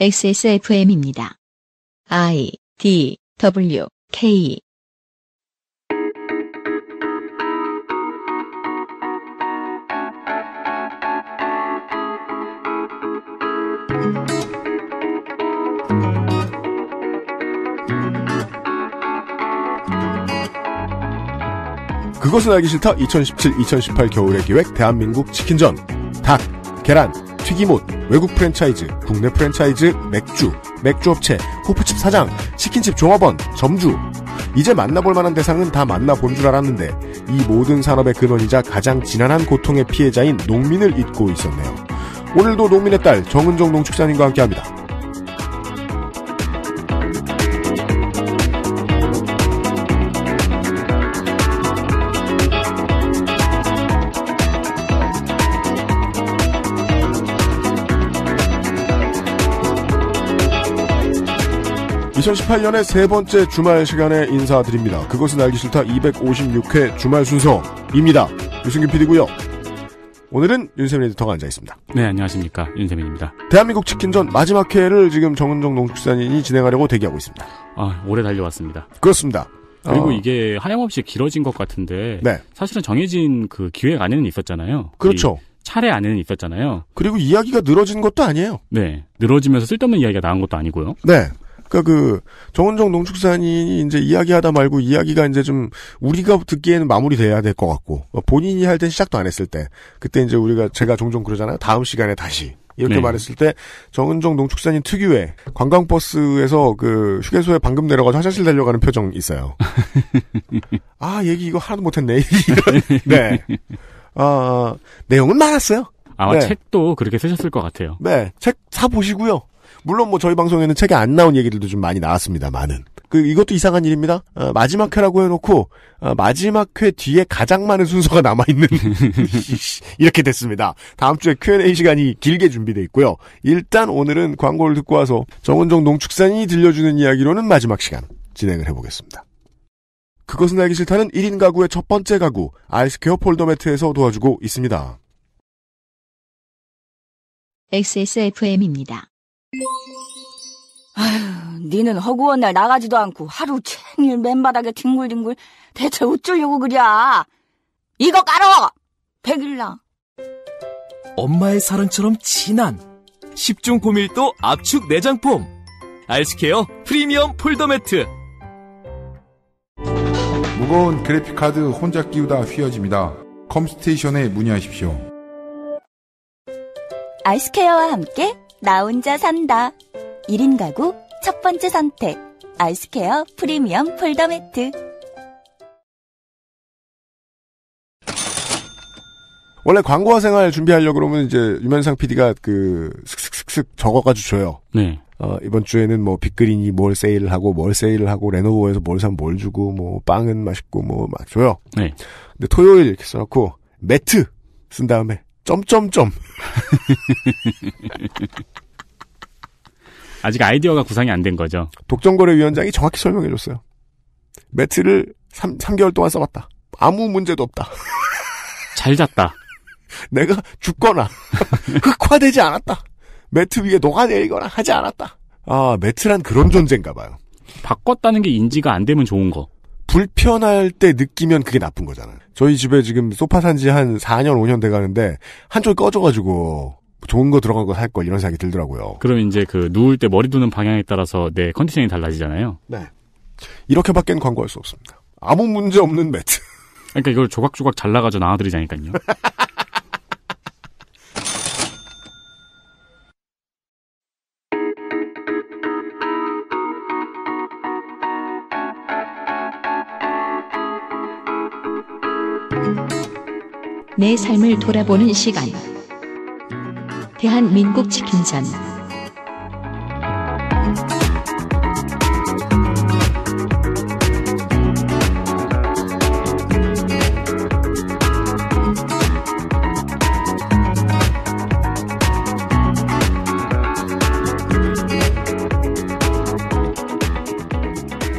XSFM입니다. I D W K 그것은 알기 싫다 2017-2018 겨울의 기획 대한민국 치킨전 닭 계란 튀김옷, 외국 프랜차이즈, 국내 프랜차이즈, 맥주, 맥주업체, 호프집 사장, 치킨집 종업원, 점주. 이제 만나볼 만한 대상은 다 만나본 줄 알았는데 이 모든 산업의 근원이자 가장 지난한 고통의 피해자인 농민을 잊고 있었네요. 오늘도 농민의 딸 정은정 농축사님과 함께합니다. 2018년의 세 번째 주말 시간에 인사드립니다. 그것은 알기 싫다 256회 주말 순서입니다. 유승균 PD고요. 오늘은 윤세민 리디터가 앉아있습니다. 네, 안녕하십니까. 윤세민입니다. 대한민국 치킨전 마지막 회를 지금 정은정 농축산인이 진행하려고 대기하고 있습니다. 아, 오래 달려왔습니다. 그렇습니다. 그리고 어. 이게 하염없이 길어진 것 같은데 네. 사실은 정해진 그 기획 안에는 있었잖아요. 그렇죠. 차례 안에는 있었잖아요. 그리고 이야기가 늘어진 것도 아니에요. 네. 늘어지면서 쓸데없는 이야기가 나온 것도 아니고요. 네. 그러니까 그 정원정 농축산인이 이제 이야기하다 말고 이야기가 이제 좀 우리가 듣기에는 마무리돼야 될 것 같고 어, 본인이 할땐 시작도 안 했을 때 그때 이제 우리가 제가 종종 그러잖아요. 다음 시간에 다시 이렇게 네. 말했을 때 정은정 농축산인 특유의 관광버스에서 그 휴게소에 방금 내려가서 화장실 달려가는 표정 있어요. 아 얘기 이거 하나도 못했네. 네. 아, 아 내용은 많았어요. 아마 네. 책도 그렇게 쓰셨을 것 같아요. 네, 책 사 보시고요. 물론 뭐 저희 방송에는 책에 안 나온 얘기들도 좀 많이 나왔습니다. 많은. 그 이것도 이상한 일입니다. 어, 마지막 회라고 해놓고 어, 마지막 회 뒤에 가장 많은 순서가 남아 있는 이렇게 됐습니다. 다음 주에 Q&A 시간이 길게 준비돼 있고요. 일단 오늘은 광고를 듣고 와서 정은정 농축산이 들려주는 이야기로는 마지막 시간 진행을 해보겠습니다. 그것은 알기 싫다는 1인 가구의 첫 번째 가구 아이스퀘어 폴더 매트에서 도와주고 있습니다. XSFM입니다. 아휴, 니는 허구원 날 나가지도 않고 하루 챙일 맨바닥에 뒹굴뒹굴 대체 어쩌려고 그랴? 이거 깔어! 백일랑. 엄마의 사랑처럼 진한 10중 고밀도 압축 내장폼 알스케어 프리미엄 폴더 매트 무거운 그래픽카드 혼자 끼우다 휘어집니다. 컴스테이션에 문의하십시오. 아이스케어와 함께 나 혼자 산다. 1인 가구 첫 번째 선택. 아이스케어 프리미엄 폴더 매트. 원래 광고화 생활 준비하려고 그러면 이제 유면상 PD가 그 슥슥슥슥 적어가지고 줘요. 네. 어, 이번 주에는 뭐 빅그린이 뭘 세일을 하고 뭘 세일을 하고 레노버에서 뭘 사면 뭘 주고 뭐 빵은 맛있고 뭐막 줘요. 네. 근데 토요일 이렇게 써놓고 매트 쓴 다음에 점점점. 아직 아이디어가 구상이 안 된 거죠. 독점거래위원장이 정확히 설명해 줬어요. 매트를 3, 3개월 동안 써봤다. 아무 문제도 없다. 잘 잤다. 내가 죽거나 흑화되지 않았다. 매트 위에 녹아내리거나 하지 않았다. 아, 매트란 그런 존재인가 봐요. 바꿨다는 게 인지가 안 되면 좋은 거. 불편할 때 느끼면 그게 나쁜 거잖아요. 저희 집에 지금 소파 산지 한 4년, 5년 돼 가는데, 한쪽이 꺼져가지고, 좋은 거 들어간 거살걸 이런 생각이 들더라고요. 그럼 이제 그 누울 때 머리 두는 방향에 따라서 내 컨디션이 달라지잖아요. 네. 이렇게밖엔 광고할 수 없습니다. 아무 문제 없는 매트. 그러니까 이걸 조각조각 잘라가지고 나눠드리자니까요. 내 삶을 돌아보는 시간. 대한민국 치킨전.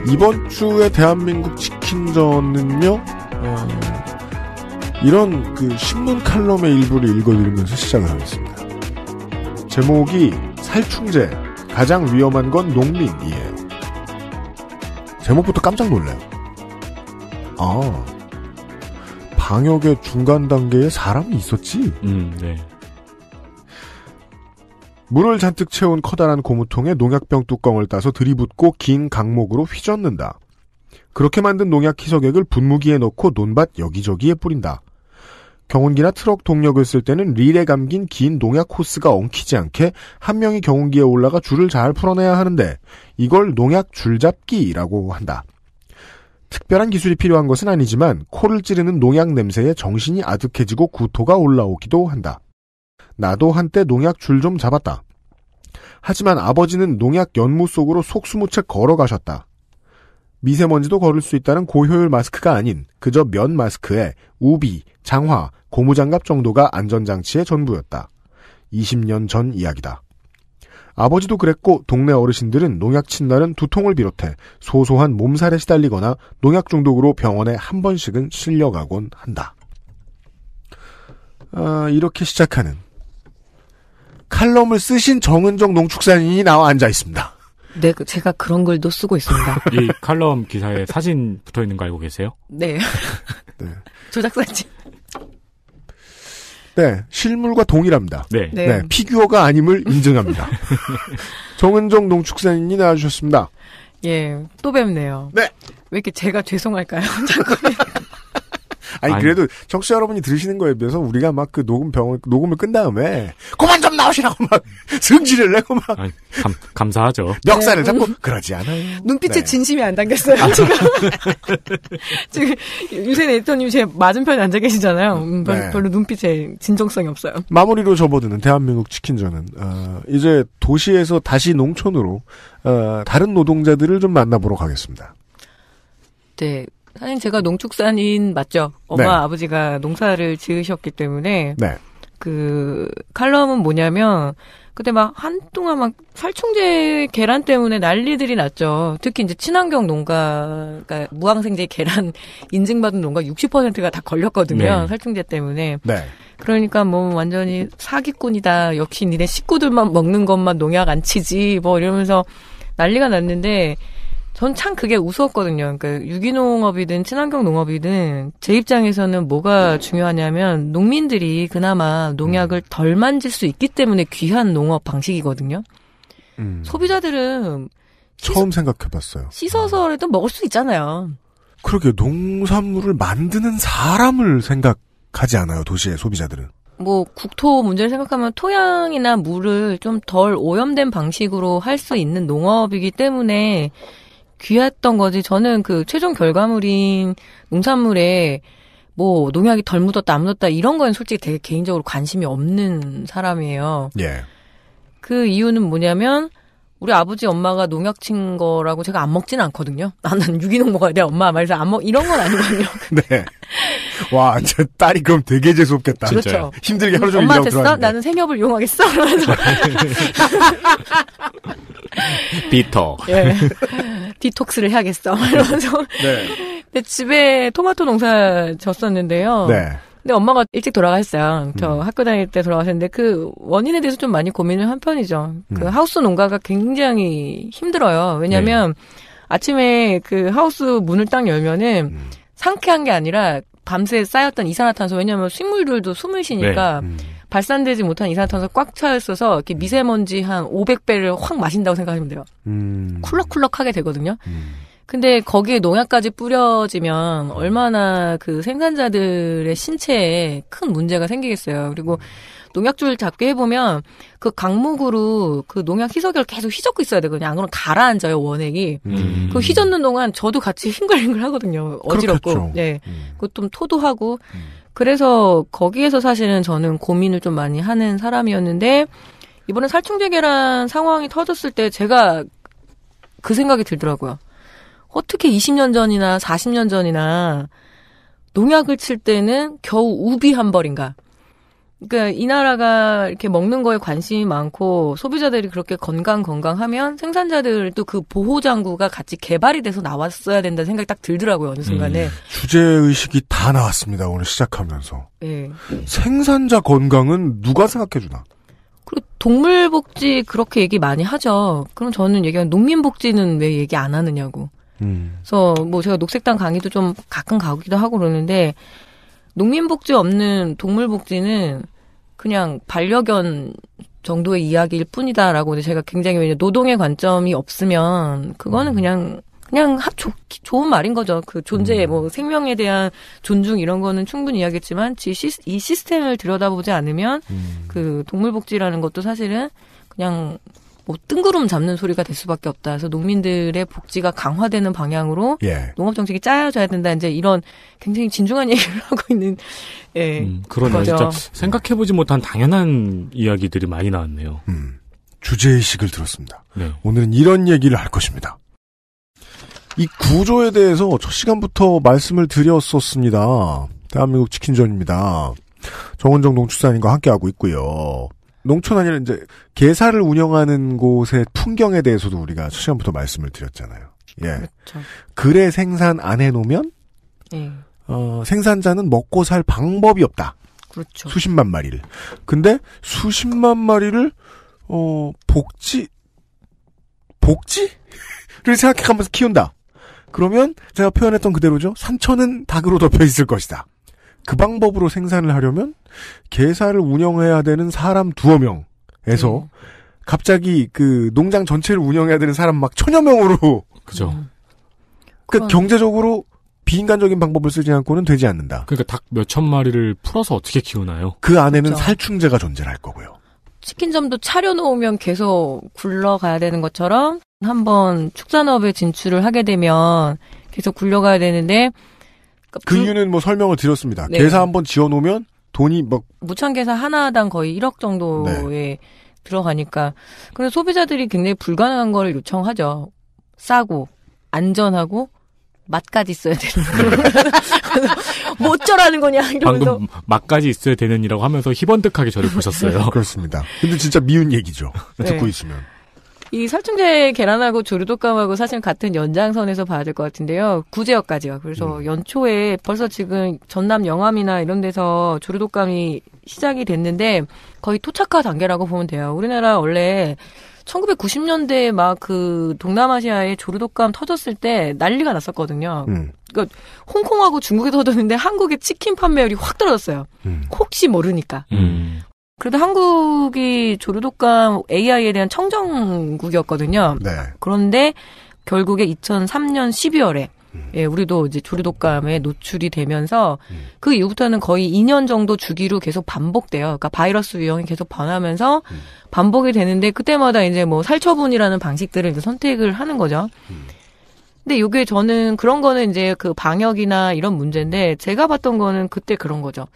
이번 주에 대한민국 치킨전은요, 이런 그 신문 칼럼의 일부를 읽어드리면서 시작을 하겠습니다. 제목이 살충제 가장 위험한 건 농민이에요. 제목부터 깜짝 놀래요. 아 방역의 중간 단계에 사람이 있었지. 음, 네. 물을 잔뜩 채운 커다란 고무통에 농약병 뚜껑을 따서 들이붓고 긴 강목으로 휘젓는다. 그렇게 만든 농약 희석액을 분무기에 넣고 논밭 여기저기에 뿌린다. 경운기나 트럭 동력을 쓸 때는 릴에 감긴 긴 농약 호스가 엉키지 않게 한 명이 경운기에 올라가 줄을 잘 풀어내야 하는데 이걸 농약 줄잡기라고 한다. 특별한 기술이 필요한 것은 아니지만 코를 찌르는 농약 냄새에 정신이 아득해지고 구토가 올라오기도 한다. 나도 한때 농약 줄 좀 잡았다. 하지만 아버지는 농약 연못 속으로 속수무책 걸어가셨다. 미세먼지도 걸을 수 있다는 고효율 마스크가 아닌 그저 면 마스크에 우비, 장화, 고무장갑 정도가 안전장치의 전부였다. 20년 전 이야기다. 아버지도 그랬고 동네 어르신들은 농약 친날은 두통을 비롯해 소소한 몸살에 시달리거나 농약 중독으로 병원에 한 번씩은 실려가곤 한다. 아, 이렇게 시작하는 칼럼을 쓰신 정은정 농축산인이 나와 앉아 있습니다. 네, 제가 그런 글도 쓰고 있습니다. 이 칼럼 기사에 사진 붙어 있는 거 알고 계세요? 네. 네. 조작사진. 네, 실물과 동일합니다. 네. 네. 네 피규어가 아님을 인증합니다. 정은정 농축산인이 나와주셨습니다. 예, 또 뵙네요. 네. 왜 이렇게 제가 죄송할까요? 자꾸. 아니, 아니, 그래도 청취자 여러분이 들으시는 거에 비해서 우리가 막 그 녹음 병을 녹음을 끈 다음에 그만 좀 나오시라고 막 승질을 내고 막 아니, 감, 감사하죠. 역사를 네. 잡고 그러지 않아요. 눈빛에 네. 진심이 안 담겼어요. 아. 지금 지금 유세 네이터님 제 맞은편에 앉아 계시잖아요. 음, 네. 별로 눈빛에 진정성이 없어요. 마무리로 접어드는 대한민국 치킨전은 어, 이제 도시에서 다시 농촌으로 어, 다른 노동자들을 좀 만나보러 가겠습니다. 네, 사실 제가 농축산인 맞죠? 엄마 네. 아버지가 농사를 지으셨기 때문에 네. 그 칼럼은 뭐냐면 그때 막 한동안 막 살충제 계란 때문에 난리들이 났죠. 특히 이제 친환경 농가, 그러니까 무항생제 계란 인증받은 농가 60%가 다 걸렸거든요. 네. 살충제 때문에. 네. 그러니까 뭐 완전히 사기꾼이다. 역시 니네 식구들만 먹는 것만 농약 안 치지. 뭐 이러면서 난리가 났는데 전참 그게 우스웠거든요. 그러니까 유기농업이든 친환경 농업이든 제 입장에서는 뭐가 중요하냐면 농민들이 그나마 농약을 음. 덜 만질 수 있기 때문에 귀한 농업 방식이거든요. 음. 소비자들은 처음 씻... 생각해봤어요. 씻어서라도 먹을 수 있잖아요. 그렇게 농산물을 만드는 사람을 생각하지 않아요. 도시의 소비자들은. 뭐 국토 문제를 생각하면 토양이나 물을 좀 덜 오염된 방식으로 할 수 있는 농업이기 때문에 귀했던 거지. 저는 그 최종 결과물인 농산물에 뭐 농약이 덜 묻었다 안 묻었다 이런 거는 솔직히 되게 개인적으로 관심이 없는 사람이에요. 예. 그 이유는 뭐냐면 우리 아버지 엄마가 농약 친 거라고 제가 안 먹진 않거든요. 나는 유기농 먹어야 돼 엄마 말해서 안 먹 이런 건 아니거든요. 네. 와, 저 딸이 그럼 되게 재수 없겠다. 그렇죠. 힘들게 하루 종일 엄마한테 나는 생협을 이용하겠어. 그러면서 비터. 예. 디톡스를 해야겠어. 이러면서. 네. 근데 집에 토마토 농사 졌었는데요. 네. 근데 엄마가 일찍 돌아가셨어요. 저 음. 학교 다닐 때 돌아가셨는데 그 원인에 대해서 좀 많이 고민을 한 편이죠. 그 음. 그 하우스 농가가 굉장히 힘들어요. 왜냐면 네. 아침에 그 하우스 문을 딱 열면은 음. 상쾌한 게 아니라 밤새 쌓였던 이산화탄소 왜냐면 식물들도 숨을 쉬니까 네. 음. 발산되지 못한 이산화탄소 꽉차 있어서 이렇게 미세먼지 한 500배를 확 마신다고 생각하시면 돼요. 음. 쿨럭쿨럭하게 되거든요. 음. 근데 거기에 농약까지 뿌려지면 얼마나 그 생산자들의 신체에 큰 문제가 생기겠어요. 그리고 농약줄 잡게 해보면 그 강목으로 그 농약 희석을 계속 휘젓고 있어야 되거든요. 안 그러면 가라앉아요, 원액이. 음. 그 휘젓는 동안 저도 같이 흰글흰글 하거든요. 어지럽고. 그렇겠죠. 네. 음. 그좀 토도하고. 음. 그래서 거기에서 사실은 저는 고민을 좀 많이 하는 사람이었는데 이번에 살충제 계란 상황이 터졌을 때 제가 그 생각이 들더라고요. 어떻게 20년 전이나 40년 전이나 농약을 칠 때는 겨우 우비 한 벌인가. 그러니까 이 나라가 이렇게 먹는 거에 관심이 많고 소비자들이 그렇게 건강 건강하면 생산자들도 그 보호 장구가 같이 개발이 돼서 나왔어야 된다는 생각이 딱 들더라고요 어느 순간에 음, 규제 예. 의식이 다 나왔습니다 오늘 시작하면서 네. 생산자 건강은 누가 생각해 주나 그리고 동물복지 그렇게 얘기 많이 하죠 그럼 저는 얘기하면 농민복지는 왜 얘기 안 하느냐고 음. 그래서 뭐 제가 녹색당 강의도 좀 가끔 가기도 하고 그러는데 농민복지 없는 동물복지는 그냥 반려견 정도의 이야기일 뿐이다라고 제가 굉장히 노동의 관점이 없으면 그거는 음. 그냥 그냥 합 좋, 좋은 말인 거죠. 그 존재, 음. 뭐 생명에 대한 존중 이런 거는 충분히 이야기했지만 시, 이 시스템을 들여다보지 않으면 그 동물복지라는 것도 사실은 그냥 뭐 뜬구름 잡는 소리가 될 수밖에 없다. 그래서 농민들의 복지가 강화되는 방향으로 예. 농업 정책이 짜여져야 된다. 이제 이런 굉장히 진중한 얘기를 하고 있는 예. 음, 그러네요. 진짜 생각해보지 못한 당연한 이야기들이 많이 나왔네요. 음, 주제의식을 들었습니다. 네. 오늘은 이런 얘기를 할 것입니다. 이 구조에 대해서 첫 시간부터 말씀을 드렸었습니다. 대한민국 치킨전입니다. 정원정 농축산인과 함께하고 있고요. 농촌 아니라 이제 개사를 운영하는 곳의 풍경에 대해서도 우리가 수 시간부터 말씀을 드렸잖아요. 예. 그렇죠. 그래 생산 안 해놓으면 예. 어, 생산자는 먹고 살 방법이 없다. 그렇죠. 수십만 마리를. 근데 수십만 마리를 어 복지 복지를 생각해가면서 키운다. 그러면 제가 표현했던 그대로죠. 산천은 닭으로 덮여 있을 것이다. 그 방법으로 생산을 하려면 계사를 운영해야 되는 사람 두어 명에서 음. 갑자기 그 농장 전체를 운영해야 되는 사람 막 천여 명으로 그죠. 음. 그러니까 그건... 경제적으로 비인간적인 방법을 쓰지 않고는 되지 않는다. 그러니까 닭 몇 천 마리를 풀어서 어떻게 키우나요? 그 안에는 그렇죠. 살충제가 존재할 거고요. 치킨점도 차려놓으면 계속 굴러가야 되는 것처럼 한번 축산업에 진출을 하게 되면 계속 굴려가야 되는데 그러니까 그, 그 이유는 뭐 설명을 드렸습니다. 네. 계사 한 번 지어놓으면 돈이 막 뭐 무창 계사 하나당 거의 1억 정도에 네. 들어가니까 그래 소비자들이 굉장히 불가능한 걸 요청하죠. 싸고 안전하고 맛까지 있어야 되는. 뭐 어쩌라는 거냐 이러면서. 방금 맛까지 있어야 되는이라고 하면서 희번득하게 저를 보셨어요. 그렇습니다. 근데 진짜 미운 얘기죠. 네. 듣고 네. 있으면. 이 살충제 계란하고 조류독감하고 사실 같은 연장선에서 봐야 될 것 같은데요. 구제역까지요. 그래서 음. 연초에 벌써 지금 전남 영암이나 이런 데서 조류독감이 시작이 됐는데 거의 토착화 단계라고 보면 돼요. 우리나라 원래 1990년대에 막 그 동남아시아에 조류독감 터졌을 때 난리가 났었거든요. 음. 그러니까 홍콩하고 중국에 터졌는데 한국의 치킨 판매율이 확 떨어졌어요. 음. 혹시 모르니까. 음. 그래도 한국이 조류독감 AI에 대한 청정국이었거든요. 네. 그런데 결국에 2003년 12월에 예, 우리도 이제 조류독감에 노출이 되면서 음. 그 이후부터는 거의 2년 정도 주기로 계속 반복돼요. 그러니까 바이러스 유형이 계속 변하면서 음. 반복이 되는데 그때마다 이제 뭐 살처분이라는 방식들을 이제 선택을 하는 거죠. 음. 근데 요게 저는 그런 거는 이제 그 방역이나 이런 문제인데 제가 봤던 거는 그때 그런 거죠.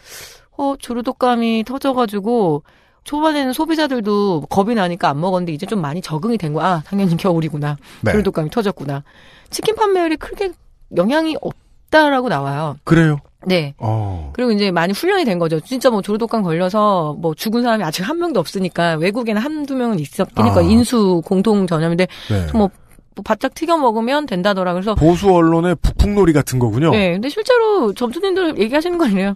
어, 주루독감이 터져가지고 초반에는 소비자들도 겁이 나니까 안 먹었는데 이제 좀 많이 적응이 된 거야. 아, 당연히 겨울이구나. 네. 주루독감이 터졌구나. 치킨 판매율이 크게 영향이 없다라고 나와요. 그래요? 네. 어. 그리고 이제 많이 훈련이 된 거죠. 진짜 뭐 조르독감 걸려서 뭐 죽은 사람이 아직 한 명도 없으니까 외국에는 한두 명은 있었긴 니까 아. 인수 공통 전염인데 네. 뭐 바짝 튀겨 먹으면 된다더라. 그래서 보수 언론의 부풍놀이 같은 거군요. 네, 근데 실제로 점주님들 얘기하시는 거 아니에요.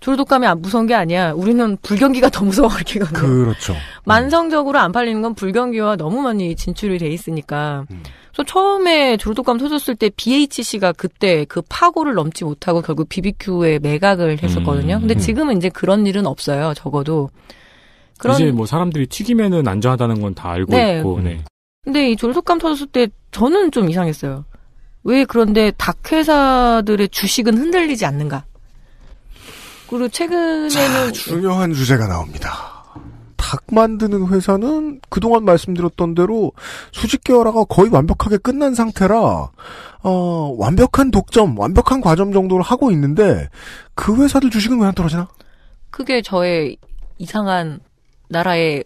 졸독감이 안 무서운 게 아니야. 우리는 불경기가 더 무서워하기거든요. 그렇죠. 만성적으로 안 팔리는 건 불경기와 너무 많이 진출이 돼 있으니까. 음. 그래서 처음에 졸독감 터졌을 때 BHC가 그때 그 파고를 넘지 못하고 결국 BBQ에 매각을 했었거든요. 음. 근데 음. 지금은 이제 그런 일은 없어요. 적어도. 그런... 이제 뭐 사람들이 튀기면은 안전하다는 건 다 알고 네. 있고. 네. 근데 이 졸속감 터졌을 때 저는 좀 이상했어요. 왜 그런데 닭 회사들의 주식은 흔들리지 않는가? 그리고 최근에는 자, 중요한 주제가 나옵니다. 닭 만드는 회사는 그동안 말씀드렸던 대로 수직 계열화가 거의 완벽하게 끝난 상태라 어, 완벽한 독점, 완벽한 과점 정도를 하고 있는데 그 회사들 주식은 왜 안 떨어지나? 그게 저의 이상한 나라의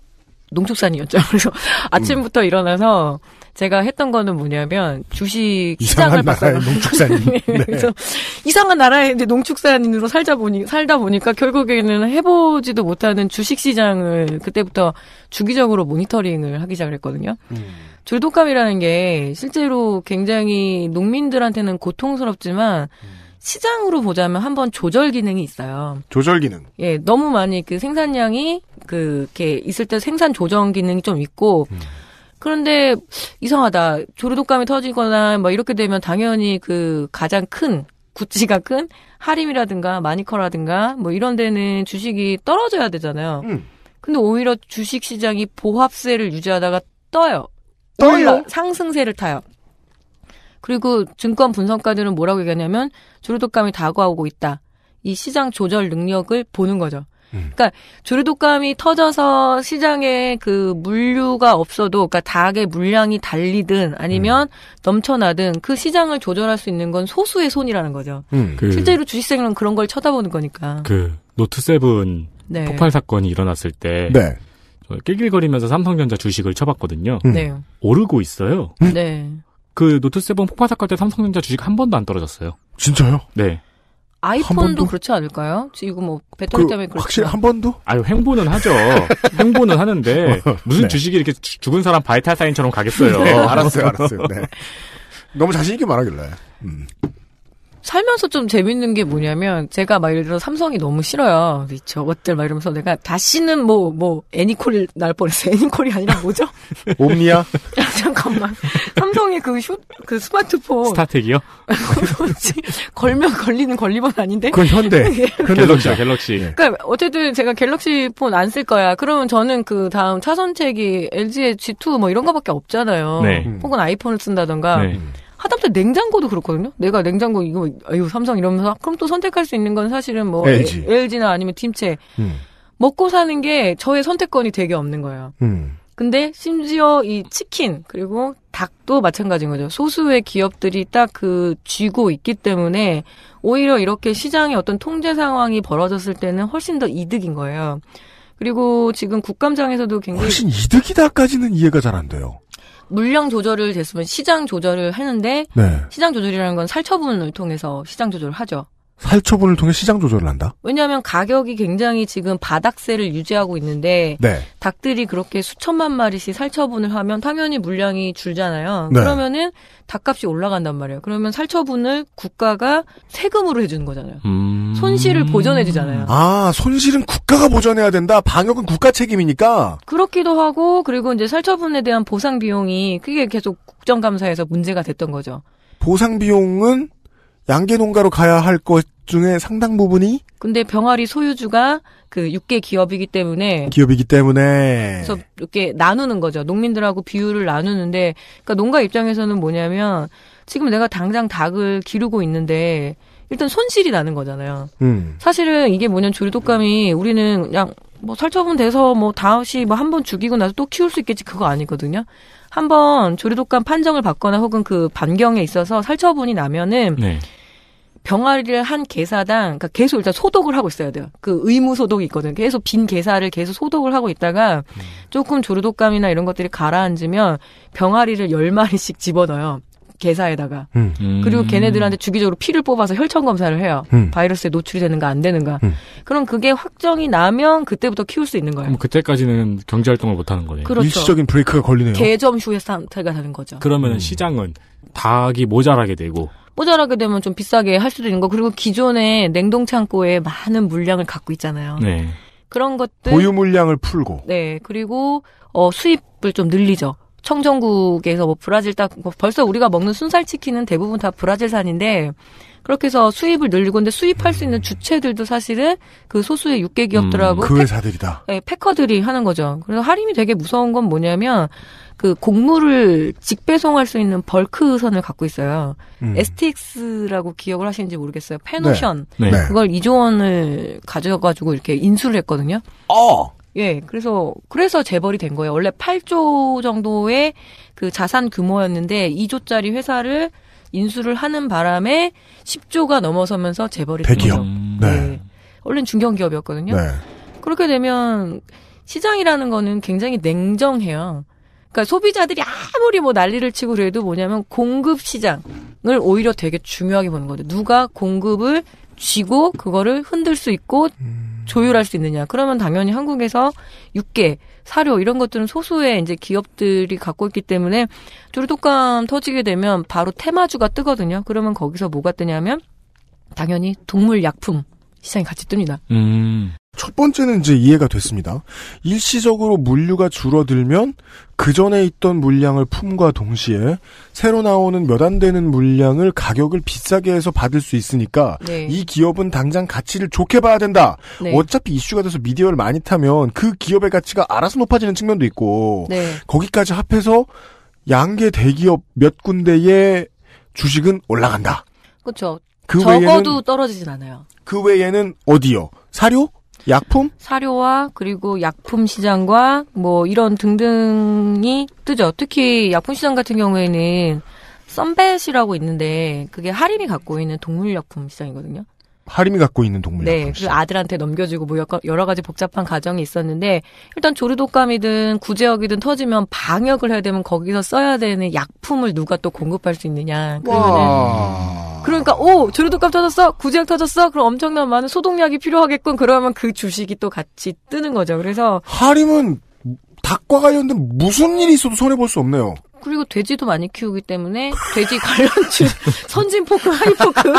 농축산이었죠. 그래서 음. 아침부터 음. 일어나서 제가 했던 거는 뭐냐면 주식 시장을 봤어요. 농축산인. 네, 네. 그래서 이상한 나라에 이제 농축산인으로 살자 보니 살다 보니까 결국에는 해보지도 못하는 주식 시장을 그때부터 주기적으로 모니터링을 하기 시작했거든요. 음. 졸독감이라는 게 실제로 굉장히 농민들한테는 고통스럽지만. 음. 시장으로 보자면 한번 조절 기능이 있어요. 조절 기능. 예, 너무 많이 그 생산량이 그 이렇게 있을 때 생산 조정 기능이 좀 있고 음. 그런데 이상하다. 조류독감이 터지거나 뭐 이렇게 되면 당연히 그 가장 큰 구찌가 큰 하림이라든가 마니커라든가 뭐 이런 데는 주식이 떨어져야 되잖아요. 음. 근데 오히려 주식 시장이 보합세를 유지하다가 떠요. 떠요? 상승세를 타요. 그리고 증권 분석가들은 뭐라고 얘기하냐면 조류독감이 다가오고 있다. 이 시장 조절 능력을 보는 거죠. 음. 그러니까 조류독감이 터져서 시장에 그 물류가 없어도 그러니까 닭의 물량이 달리든 아니면 음. 넘쳐나든 그 시장을 조절할 수 있는 건 소수의 손이라는 거죠. 음. 그, 실제로 주식생은 그런 걸 쳐다보는 거니까. 그 노트 세븐 네. 폭발 사건이 일어났을 때 네. 낄낄거리면서 삼성전자 주식을 쳐봤거든요. 음. 네. 오르고 있어요. 네. 그 노트 세븐 폭발 사건 때 삼성전자 주식 한 번도 안 떨어졌어요. 진짜요? 네. 아이폰도 그렇지 않을까요? 지금 뭐 배터리 그, 때문에 그렇죠. 확실히 한 번도? 아유 횡보는 하죠. 횡보는 하는데 무슨 네. 주식이 이렇게 죽은 사람 바이탈 사인처럼 가겠어요. 네, 알았어요, 알았어요. 네. 너무 자신 있게 말하길래. 음. 살면서 좀 재밌는 게 뭐냐면 제가 막 예를 들어 삼성이 너무 싫어요. 저것들 막 이러면서 내가 다시는 뭐뭐 뭐, 뭐 애니콜 날 뻔했어. 애니콜이 아니라 뭐죠? 옴니야? 아, 잠깐만. 삼성의 그, 휴, 그 스마트폰 스타텍이요? 걸면 걸리는 걸리번 아닌데? 그건 현대. 갤럭시야 갤럭시. 그러니까 어쨌든 제가 갤럭시 폰 안 쓸 거야. 그러면 저는 그 다음 차선책이 LG의 G2 뭐 이런 거밖에 없잖아요. 네. 혹은 아이폰을 쓴다던가. 네. 하다못해 냉장고도 그렇거든요. 내가 냉장고 이거 아유 삼성 이러면서 그럼 또 선택할 수 있는 건 사실은 뭐 LG. LG나 아니면 팀체 음. 먹고 사는 게 저의 선택권이 되게 없는 거예요. 음. 근데 심지어 이 치킨 그리고 닭도 마찬가지인 거죠. 소수의 기업들이 딱 그 쥐고 있기 때문에 오히려 이렇게 시장의 어떤 통제 상황이 벌어졌을 때는 훨씬 더 이득인 거예요. 그리고 지금 국감장에서도 굉장히 훨씬 이득이다까지는 이해가 잘 안 돼요. 물량 조절을 됐으면 시장 조절을 하는데 네. 시장 조절이라는 건 살처분을 통해서 시장 조절을 하죠. 살처분을 통해 시장 조절을 한다? 왜냐하면 가격이 굉장히 지금 바닥세를 유지하고 있는데 네. 닭들이 그렇게 수천만 마리씩 살처분을 하면 당연히 물량이 줄잖아요. 네. 그러면은 닭값이 올라간단 말이에요. 그러면 살처분을 국가가 세금으로 해주는 거잖아요. 음... 손실을 보전해주잖아요. 아 손실은 국가가 보전해야 된다. 방역은 국가 책임이니까. 그렇기도 하고 그리고 이제 살처분에 대한 보상 비용이 그게 계속 국정감사에서 문제가 됐던 거죠. 보상 비용은 양계 농가로 가야 할 것 중에 상당 부분이 근데 병아리 소유주가 그 육계 기업이기 때문에 기업이기 때문에 그래서 이렇게 나누는 거죠. 농민들하고 비율을 나누는데 그러니까 농가 입장에서는 뭐냐면 지금 내가 당장 닭을 기르고 있는데 일단 손실이 나는 거잖아요. 음. 사실은 이게 뭐냐면 조류독감이 우리는 그냥 뭐 살처분 돼서 뭐 다시 뭐한 번 죽이고 나서 또 키울 수 있겠지 그거 아니거든요. 한번 조리독감 판정을 받거나 혹은 그 반경에 있어서 살처분이 나면은 네. 병아리를 한 개사당 그러니까 계속 일단 소독을 하고 있어야 돼요. 그 의무 소독이 있거든요. 계속 빈 개사를 계속 소독을 하고 있다가 음. 조금 조류독감이나 이런 것들이 가라앉으면 병아리를 열 마리씩 집어넣어요. 개사에다가 음. 그리고 음. 걔네들한테 주기적으로 피를 뽑아서 혈청 검사를 해요. 음. 바이러스에 노출이 되는가 안 되는가. 음. 그럼 그게 확정이 나면 그때부터 키울 수 있는 거예요. 그럼 그때까지는 경제 활동을 못 하는 거네요. 그렇죠. 일시적인 브레이크가 걸리네요. 개점 휴의 상태가 되는 거죠. 그러면 음. 시장은 닭이 모자라게 되고 모자라게 되면 좀 비싸게 할 수도 있는 거. 그리고 기존의 냉동 창고에 많은 물량을 갖고 있잖아요. 네. 그런 것들 보유 물량을 풀고 네 그리고 어 수입을 좀 늘리죠. 청정국에서 뭐 브라질 딱 뭐 벌써 우리가 먹는 순살 치킨은 대부분 다 브라질산인데 그렇게 해서 수입을 늘리고 근데 수입할 수 있는 주체들도 사실은 그 소수의 육계 기업들하고 음, 그 회사들이다. 네, 예, 패커들이 하는 거죠. 그래서 할인이 되게 무서운 건 뭐냐면 그 곡물을 직배송할 수 있는 벌크선을 갖고 있어요. 음. STX라고 기억을 하시는지 모르겠어요. 페노션 네. 네. 그걸 2조 원을 가져가지고 이렇게 인수를 했거든요. 어. 예, 그래서 그래서 재벌이 된 거예요. 원래 8조 정도의 그 자산 규모였는데 2조짜리 회사를 인수를 하는 바람에 10조가 넘어서면서 재벌이 대기업. 된 거죠. 네. 네. 원래는 중견기업이었거든요. 네. 그렇게 되면 시장이라는 거는 굉장히 냉정해요. 그러니까 소비자들이 아무리 뭐 난리를 치고 그래도 뭐냐면 공급 시장을 오히려 되게 중요하게 보는 거죠. 누가 공급을 쥐고 그거를 흔들 수 있고 음. 조율할 수 있느냐. 그러면 당연히 한국에서 육계 사료 이런 것들은 소수의 이제 기업들이 갖고 있기 때문에 두루독감 터지게 되면 바로 테마주가 뜨거든요. 그러면 거기서 뭐가 뜨냐면 당연히 동물 약품 시장이 같이 뜹니다. 음. 첫 번째는 이제 이해가 됐습니다. 일시적으로 물류가 줄어들면 그 전에 있던 물량을 품과 동시에 새로 나오는 몇 안 되는 물량을 가격을 비싸게 해서 받을 수 있으니까 네. 이 기업은 당장 가치를 좋게 봐야 된다. 네. 어차피 이슈가 돼서 미디어를 많이 타면 그 기업의 가치가 알아서 높아지는 측면도 있고 네. 거기까지 합해서 양계 대기업 몇 군데의 주식은 올라간다. 그렇죠. 그 적어도 외에는, 떨어지진 않아요. 그 외에는 어디요? 사료? 약품? 사료와 그리고 약품 시장과 뭐 이런 등등이 뜨죠. 특히 약품 시장 같은 경우에는 썬벳이라고 있는데 그게 할인이 갖고 있는 동물약품 시장이거든요. 하림이 갖고 있는 동물약품. 네, 그 아들한테 넘겨주고 뭐 여러 가지 복잡한 과정이 있었는데 일단 조류독감이든 구제역이든 터지면 방역을 해야 되면 거기서 써야 되는 약품을 누가 또 공급할 수 있느냐. 그러면은 그러니까 오 조류독감 터졌어, 구제역 터졌어, 그럼 엄청난 많은 소독약이 필요하겠군. 그러면 그 주식이 또 같이 뜨는 거죠. 그래서 하림은 닭과 관련된 무슨 일이 있어도 손해 볼수 없네요. 그리고 돼지도 많이 키우기 때문에 돼지 관련주 선진포크, 하이포크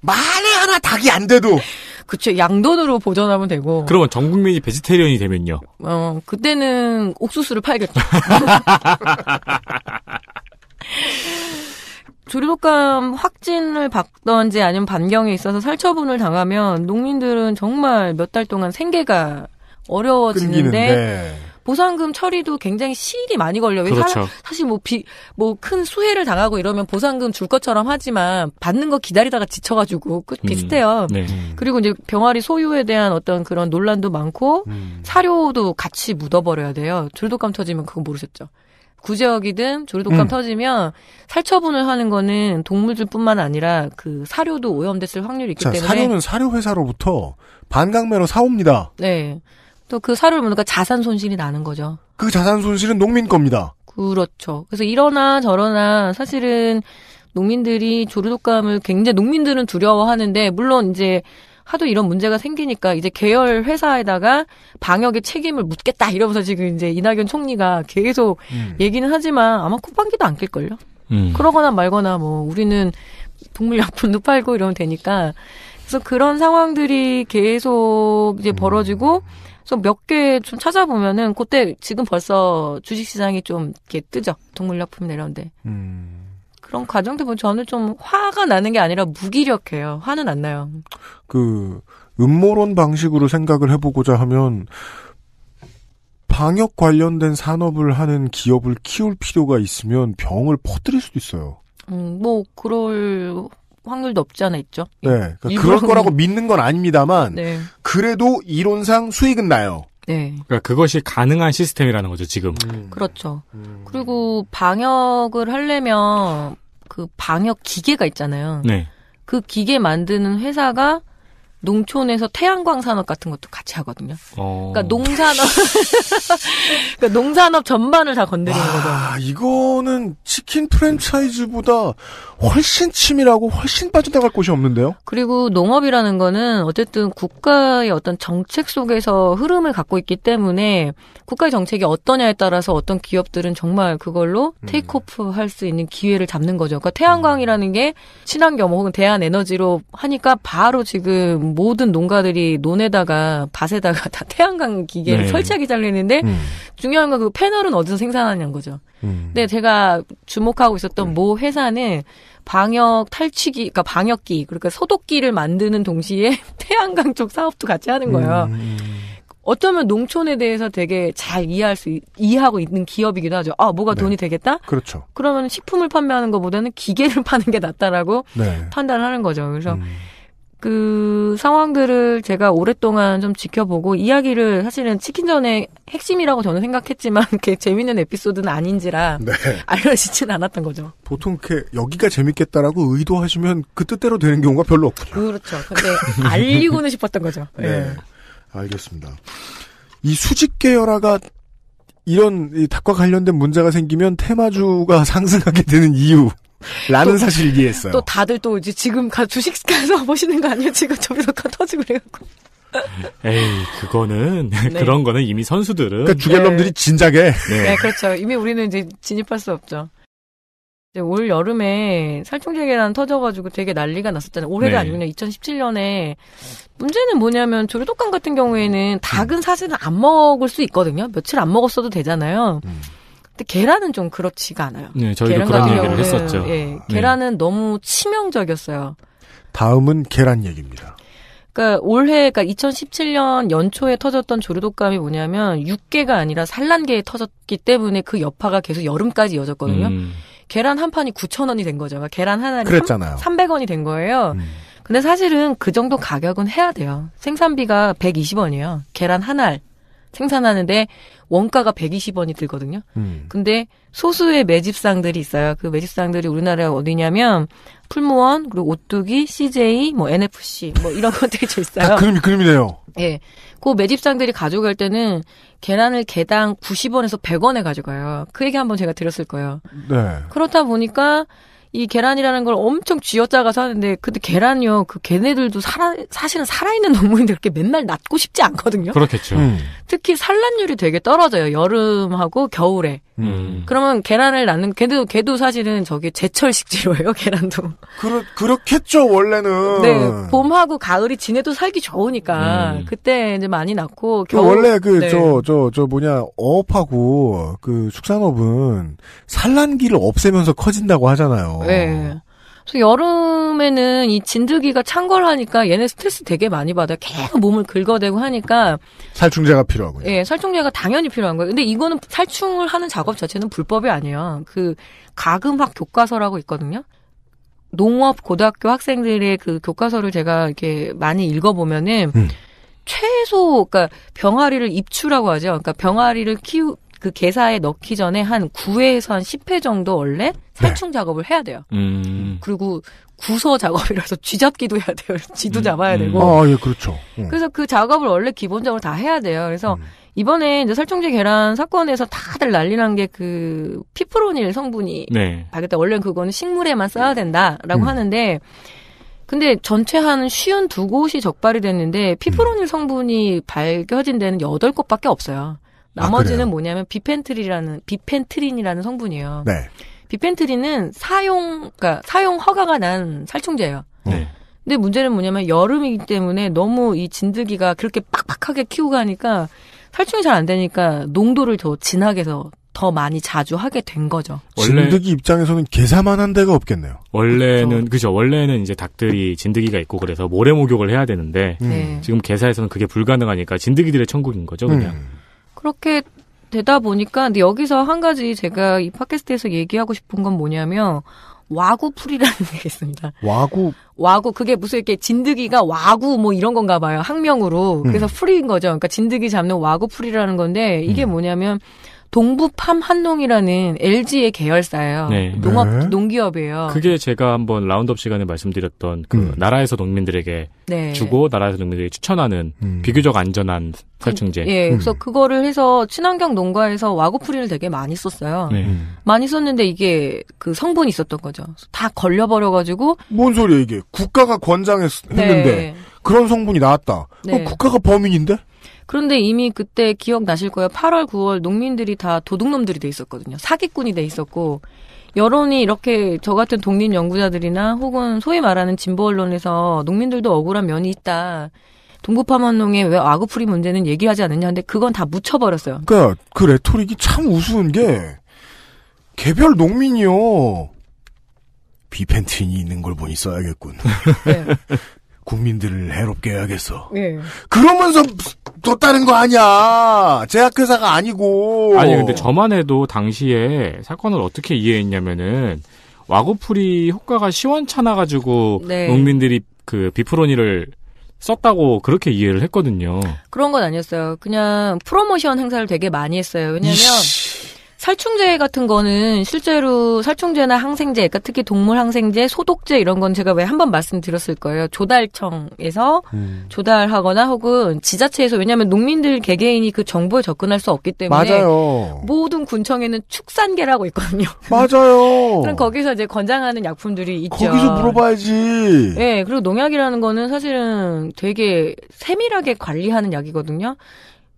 만에 하나 닭이 안 돼도. 그쵸. 양돈으로 보존하면 되고. 그러면 전 국민이 베지테리언이 되면요. 어, 그때는 옥수수를 팔겠다 조류독감 확진을 받던지 아니면 반경에 있어서 살처분을 당하면 농민들은 정말 몇 달 동안 생계가 어려워지는데 보상금 처리도 굉장히 시일이 많이 걸려요. 그렇죠. 사, 실뭐뭐큰수혜를 당하고 이러면 보상금 줄 것처럼 하지만 받는 거 기다리다가 지쳐가지고 끝 음. 비슷해요. 음. 네. 그리고 이제 병아리 소유에 대한 어떤 그런 논란도 많고 음. 사료도 같이 묻어버려야 돼요. 졸독감 터지면 그건 모르셨죠. 구제역이든 조류독감 음. 터지면 살처분을 하는 거는 동물들뿐만 아니라 그 사료도 오염됐을 확률이 있기 자, 때문에 사료는 사료 회사로부터 반강매로 사옵니다. 네. 또그 사료를 먹으니까 자산 손실이 나는 거죠. 그 자산 손실은 농민 겁니다. 그렇죠. 그래서 이러나 저러나 사실은 농민들이 조류독감을 굉장히 농민들은 두려워하는데 물론 이제 하도 이런 문제가 생기니까 이제 계열 회사에다가 방역의 책임을 묻겠다 이러면서 지금 이제 이낙연 총리가 계속 음. 얘기는 하지만 아마 콧방귀도 안 낄걸요. 음. 그러거나 말거나 뭐 우리는 동물약품도 팔고 이러면 되니까 그래서 그런 상황들이 계속 이제 음. 벌어지고 음. 그래서 몇개 좀 찾아보면은 그때 지금 벌써 주식시장이 좀 이렇게 뜨죠. 동물약품이려 이런 데. 음. 그런 과정들 보면 저는 좀 화가 나는 게 아니라 무기력해요. 화는 안 나요. 그 음모론 방식으로 생각을 해보고자 하면 방역 관련된 산업을 하는 기업을 키울 필요가 있으면 병을 퍼뜨릴 수도 있어요. 음, 뭐 그럴 확률도 없지 않아 있죠. 네, 예. 그러니까 그럴 거라고 믿는 건 아닙니다만 네. 그래도 이론상 수익은 나요. 네. 그러니까 그것이 가능한 시스템이라는 거죠 지금. 음. 그렇죠. 음. 그리고 방역을 하려면 그 방역 기계가 있잖아요. 네. 그 기계 만드는 회사가 농촌에서 태양광 산업 같은 것도 같이 하거든요. 어. 그러니까 농산업, 그러니까 농산업 전반을 다 건드리는 거죠. 이거는 치킨 프랜차이즈보다 훨씬 치밀하고 훨씬 빠져나갈 곳이 없는데요. 그리고 농업이라는 거는 어쨌든 국가의 어떤 정책 속에서 흐름을 갖고 있기 때문에 국가의 정책이 어떠냐에 따라서 어떤 기업들은 정말 그걸로 음. 테이크오프 할 수 있는 기회를 잡는 거죠. 그러니까 태양광이라는 게 친환경 뭐 혹은 대한 에너지로 하니까 바로 지금 모든 농가들이 논에다가 밭에다가 다 태양광 기계를 네. 설치하기 잘리는데 음. 중요한 건 그 패널은 어디서 생산하냐는 거죠. 음. 근데 제가 주목하고 있었던 음. 모 회사는 방역 탈취기, 그러니까 방역기, 그러니까 소독기를 만드는 동시에 태양광 쪽 사업도 같이 하는 거예요. 음. 음, 음. 어쩌면 농촌에 대해서 되게 잘 이해할 수 이해하고 있는 기업이기도 하죠. 아 뭐가 네. 돈이 되겠다? 그렇죠. 그러면 식품을 판매하는 것보다는 기계를 파는 게 낫다라고 네. 판단하는 거죠. 그래서 음. 그 상황들을 제가 오랫동안 좀 지켜보고 이야기를 사실은 치킨전의 핵심이라고 저는 생각했지만 이게 재밌는 에피소드는 아닌지라 네. 알려지진 않았던 거죠. 보통 이렇게 여기가 재밌겠다라고 의도하시면 그 뜻대로 되는 경우가 별로 없군요. 그렇죠. 근데 알리고는 싶었던 거죠. 네. 네. 알겠습니다. 이 수직 계열화가 이런 이 닭과 관련된 문제가 생기면 테마주가 상승하게 되는 이유. 라는 사실을 이해했어요. 또 다들 또 이제 지금 가 주식 가서 보시는 거 아니에요? 지금 저기서 가 터지고 그래갖고. 에이, 그거는, 네. 그런 거는 이미 선수들은. 그러니까 주갤놈들이 네. 진작에. 네. 네. 그렇죠. 이미 우리는 이제 진입할 수 없죠. 올 여름에 살충제 계란 터져가지고 되게 난리가 났었잖아요. 올해가 네. 아니군요. 2017년에. 문제는 뭐냐면 조류독감 같은 경우에는 음. 닭은 사실은 안 먹을 수 있거든요. 며칠 안 먹었어도 되잖아요. 음. 근데 계란은 좀 그렇지가 않아요. 네, 저희도 계란 그런 얘기를 했었죠. 예, 네. 계란은 너무 치명적이었어요. 다음은 계란 얘기입니다. 그러니까 올해 그러니까 2017년 연초에 터졌던 조류독감이 뭐냐면 육계가 아니라 산란계에 터졌기 때문에 그 여파가 계속 여름까지 이어졌거든요. 음. 계란 한 판이 9천 원이 된 거죠. 계란 하나를 그랬 3, 0 0원이된 거예요. 음. 근데 사실은 그 정도 가격은 해야 돼요. 생산비가 120원이에요. 계란 하나를 생산하는데 원가가 120원이 들거든요. 음. 근데 소수의 매집상들이 있어요. 그 매집상들이 우리나라에 어디냐면 풀무원, 그리고 오뚜기, CJ, 뭐 NFC, 뭐 이런 것들이 있어요. 아, 그림이 그림이네요. 예. 그 매집상들이 가져갈 때는 계란을 개당 90원에서 100원에 가져가요. 그 얘기 한번 제가 드렸을 거예요. 네. 그렇다 보니까 이 계란이라는 걸 엄청 쥐어짜가서 하는데 근데 계란이요 그 걔네들도 살아 사실은 살아있는 동물인데 그렇게 맨날 낳고 싶지 않거든요. 그렇겠죠. 음. 특히 산란율이 되게 떨어져요 여름하고 겨울에. 음. 그러면 계란을 낳는 걔도 걔도 사실은 저게 제철 식재료예요 계란도. 그렇 그렇겠죠 원래는. 네 봄하고 가을이 지내도 살기 좋으니까 음. 그때 이제 많이 낳고. 그 겨울, 그 원래 그저저저 네. 저, 저 뭐냐 어업하고 그 축산업은 산란기를 없애면서 커진다고 하잖아요. 네. 그래서 여름에는 이 진드기가 창궐하니까 얘네 스트레스 되게 많이 받아요. 계속 몸을 긁어대고 하니까 살충제가 필요하고요. 예, 살충제가 당연히 필요한 거예요. 근데 이거는 살충을 하는 작업 자체는 불법이 아니에요. 그 가금학 교과서라고 있거든요. 농업 고등학교 학생들의 그 교과서를 제가 이렇게 많이 읽어보면은 음. 최소 그니까 병아리를 입추라고 하죠. 그러니까 병아리를 키우 그 개사에 넣기 전에 한 9회에서 한 10회 정도 원래 살충 작업을 해야 돼요. 음. 그리고 구서 작업이라서 쥐잡기도 해야 돼요. 쥐도 음. 잡아야 음. 되고. 아, 예, 그렇죠. 예. 그래서 그 작업을 원래 기본적으로 다 해야 돼요. 그래서 음. 이번에 이제 살충제 계란 사건에서 다들 난리 난 게 그 피프로닐 성분이 네. 박였다. 원래 그거는 식물에만 써야 된다라고 음. 하는데 근데 전체 한 쉬운 두 곳이 적발이 됐는데 피프로닐 음. 성분이 밝혀진 데는 여덟 곳밖에 없어요. 아, 나머지는 아, 뭐냐면 비펜트린이라는 비펜트린이라는 성분이에요. 네. 비펜트리는 사용 그니까 사용 허가가 난 살충제예요. 네. 네. 근데 문제는 뭐냐면 여름이기 때문에 너무 이 진드기가 그렇게 빡빡하게 키우고 하니까 살충이 잘 안 되니까 농도를 더 진하게 해서 더 많이 자주 하게 된 거죠. 원래, 진드기 입장에서는 계산만 한 데가 없겠네요. 원래는 그렇죠. 그죠. 원래는 이제 닭들이 진드기가 있고 그래서 모래 목욕을 해야 되는데 음. 네. 지금 개사에서는 그게 불가능하니까 진드기들의 천국인 거죠, 그냥. 음. 그렇게 되다 보니까 근데 여기서 한 가지 제가 이 팟캐스트에서 얘기하고 싶은 건 뭐냐면 와구풀이라는 게 있습니다. 와구 와구 그게 무슨 이렇게 진드기가 와구 뭐 이런 건가 봐요. 학명으로. 그래서 음. 풀인 거죠. 그러니까 진드기 잡는 와구풀이라는 건데 이게 음. 뭐냐면 동부팜 한농이라는 LG의 계열사예요. 네. 농업 네. 농기업이에요. 그게 제가 한번 라운드업 시간에 말씀드렸던 그 음. 나라에서 농민들에게 네. 주고 나라에서 농민들에게 추천하는 음. 비교적 안전한 살충제. 그, 예, 음. 그래서 그거를 해서 친환경 농가에서 와구프리를 되게 많이 썼어요. 네. 음. 많이 썼는데 이게 그 성분이 있었던 거죠. 다 걸려버려가지고. 뭔 소리야 이게? 국가가 권장했는데 네. 그런 성분이 나왔다. 네. 국가가 범인인데? 그런데 이미 그때 기억나실 거예요. 8월, 9월 농민들이 다 도둑놈들이 돼 있었거든요. 사기꾼이 돼 있었고 여론이 이렇게 저 같은 독립 연구자들이나 혹은 소위 말하는 진보 언론에서 농민들도 억울한 면이 있다. 동부파만농의 왜아그풀이 문제는 얘기하지 않느냐 근데 그건 다 묻혀버렸어요. 그러니까 그 레토릭이 참 우스운 게 개별 농민이요. 비펜틴이 있는 걸 보니 써야겠군. 네. 국민들을 해롭게 해야겠어. 예. 그러면서 뒀다는 거 아니야. 제약회사가 아니고. 아니 근데 저만 해도 당시에 사건을 어떻게 이해했냐면은 와구풀이 효과가 시원찮아 가지고 네. 농민들이 그 비프로니를 썼다고 그렇게 이해를 했거든요. 그런 건 아니었어요. 그냥 프로모션 행사를 되게 많이 했어요. 왜냐면 이씨. 살충제 같은 거는 실제로 살충제나 항생제, 그러니까 특히 동물 항생제, 소독제 이런 건 제가 왜 한번 말씀드렸을 거예요. 조달청에서 음. 조달하거나 혹은 지자체에서 왜냐하면 농민들 개개인이 그 정보에 접근할 수 없기 때문에 맞아요. 모든 군청에는 축산계라고 있거든요. 맞아요. 그럼 거기서 이제 권장하는 약품들이 있죠. 거기서 물어봐야지. 예, 네, 그리고 농약이라는 거는 사실은 되게 세밀하게 관리하는 약이거든요.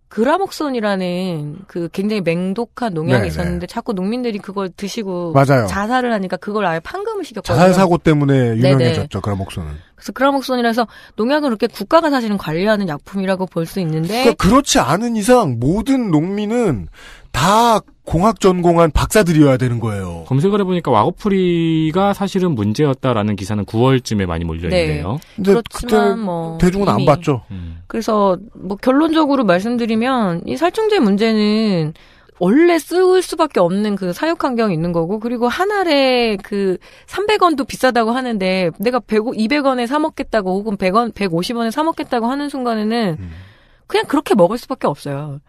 그라목손이라는 그 굉장히 맹독한 농약이 네, 네 있었는데 자꾸 농민들이 그걸 드시고 맞아요. 자살을 하니까 그걸 아예 판금을 시켰거든요. 자살 사고 때문에 유명해졌죠 네네. 그라목손은. 그래서 그라목손이라서 농약은 그렇게 국가가 사실은 관리하는 약품이라고 볼 수 있는데 그러니까 그렇지 않은 이상 모든 농민은 다 공학 전공한 박사들이어야 되는 거예요. 검색을 해보니까 와거프리가 사실은 문제였다라는 기사는 9월쯤에 많이 몰려있네요. 네. 그렇지만 뭐 대중은 안 봤죠. 음. 그래서 뭐 결론적으로 말씀드리면 이 살충제 문제는 원래 쓸 수밖에 없는 그 사육 환경이 있는 거고 그리고 한 알에 그 300원도 비싸다고 하는데 내가 100, 200원에 사 먹겠다고 혹은 100원, 150원에 사 먹겠다고 하는 순간에는 음. 그냥 그렇게 먹을 수밖에 없어요.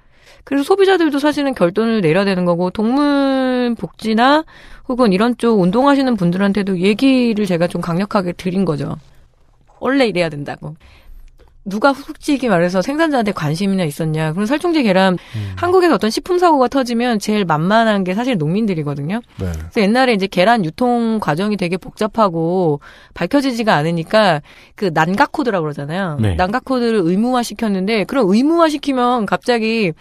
그래서 소비자들도 사실은 결단을 내려야 되는 거고 동물 복지나 혹은 이런 쪽 운동하시는 분들한테도 얘기를 제가 좀 강력하게 드린 거죠. 원래 이래야 된다고. 누가 솔직히 말해서 생산자한테 관심이나 있었냐. 그럼 살충제 계란 음. 한국에서 어떤 식품 사고가 터지면 제일 만만한 게 사실 농민들이거든요. 네. 그래서 옛날에 이제 계란 유통 과정이 되게 복잡하고 밝혀지지가 않으니까 그 난각 코드라고 그러잖아요. 네. 난각 코드를 의무화 시켰는데 그런 의무화 시키면 갑자기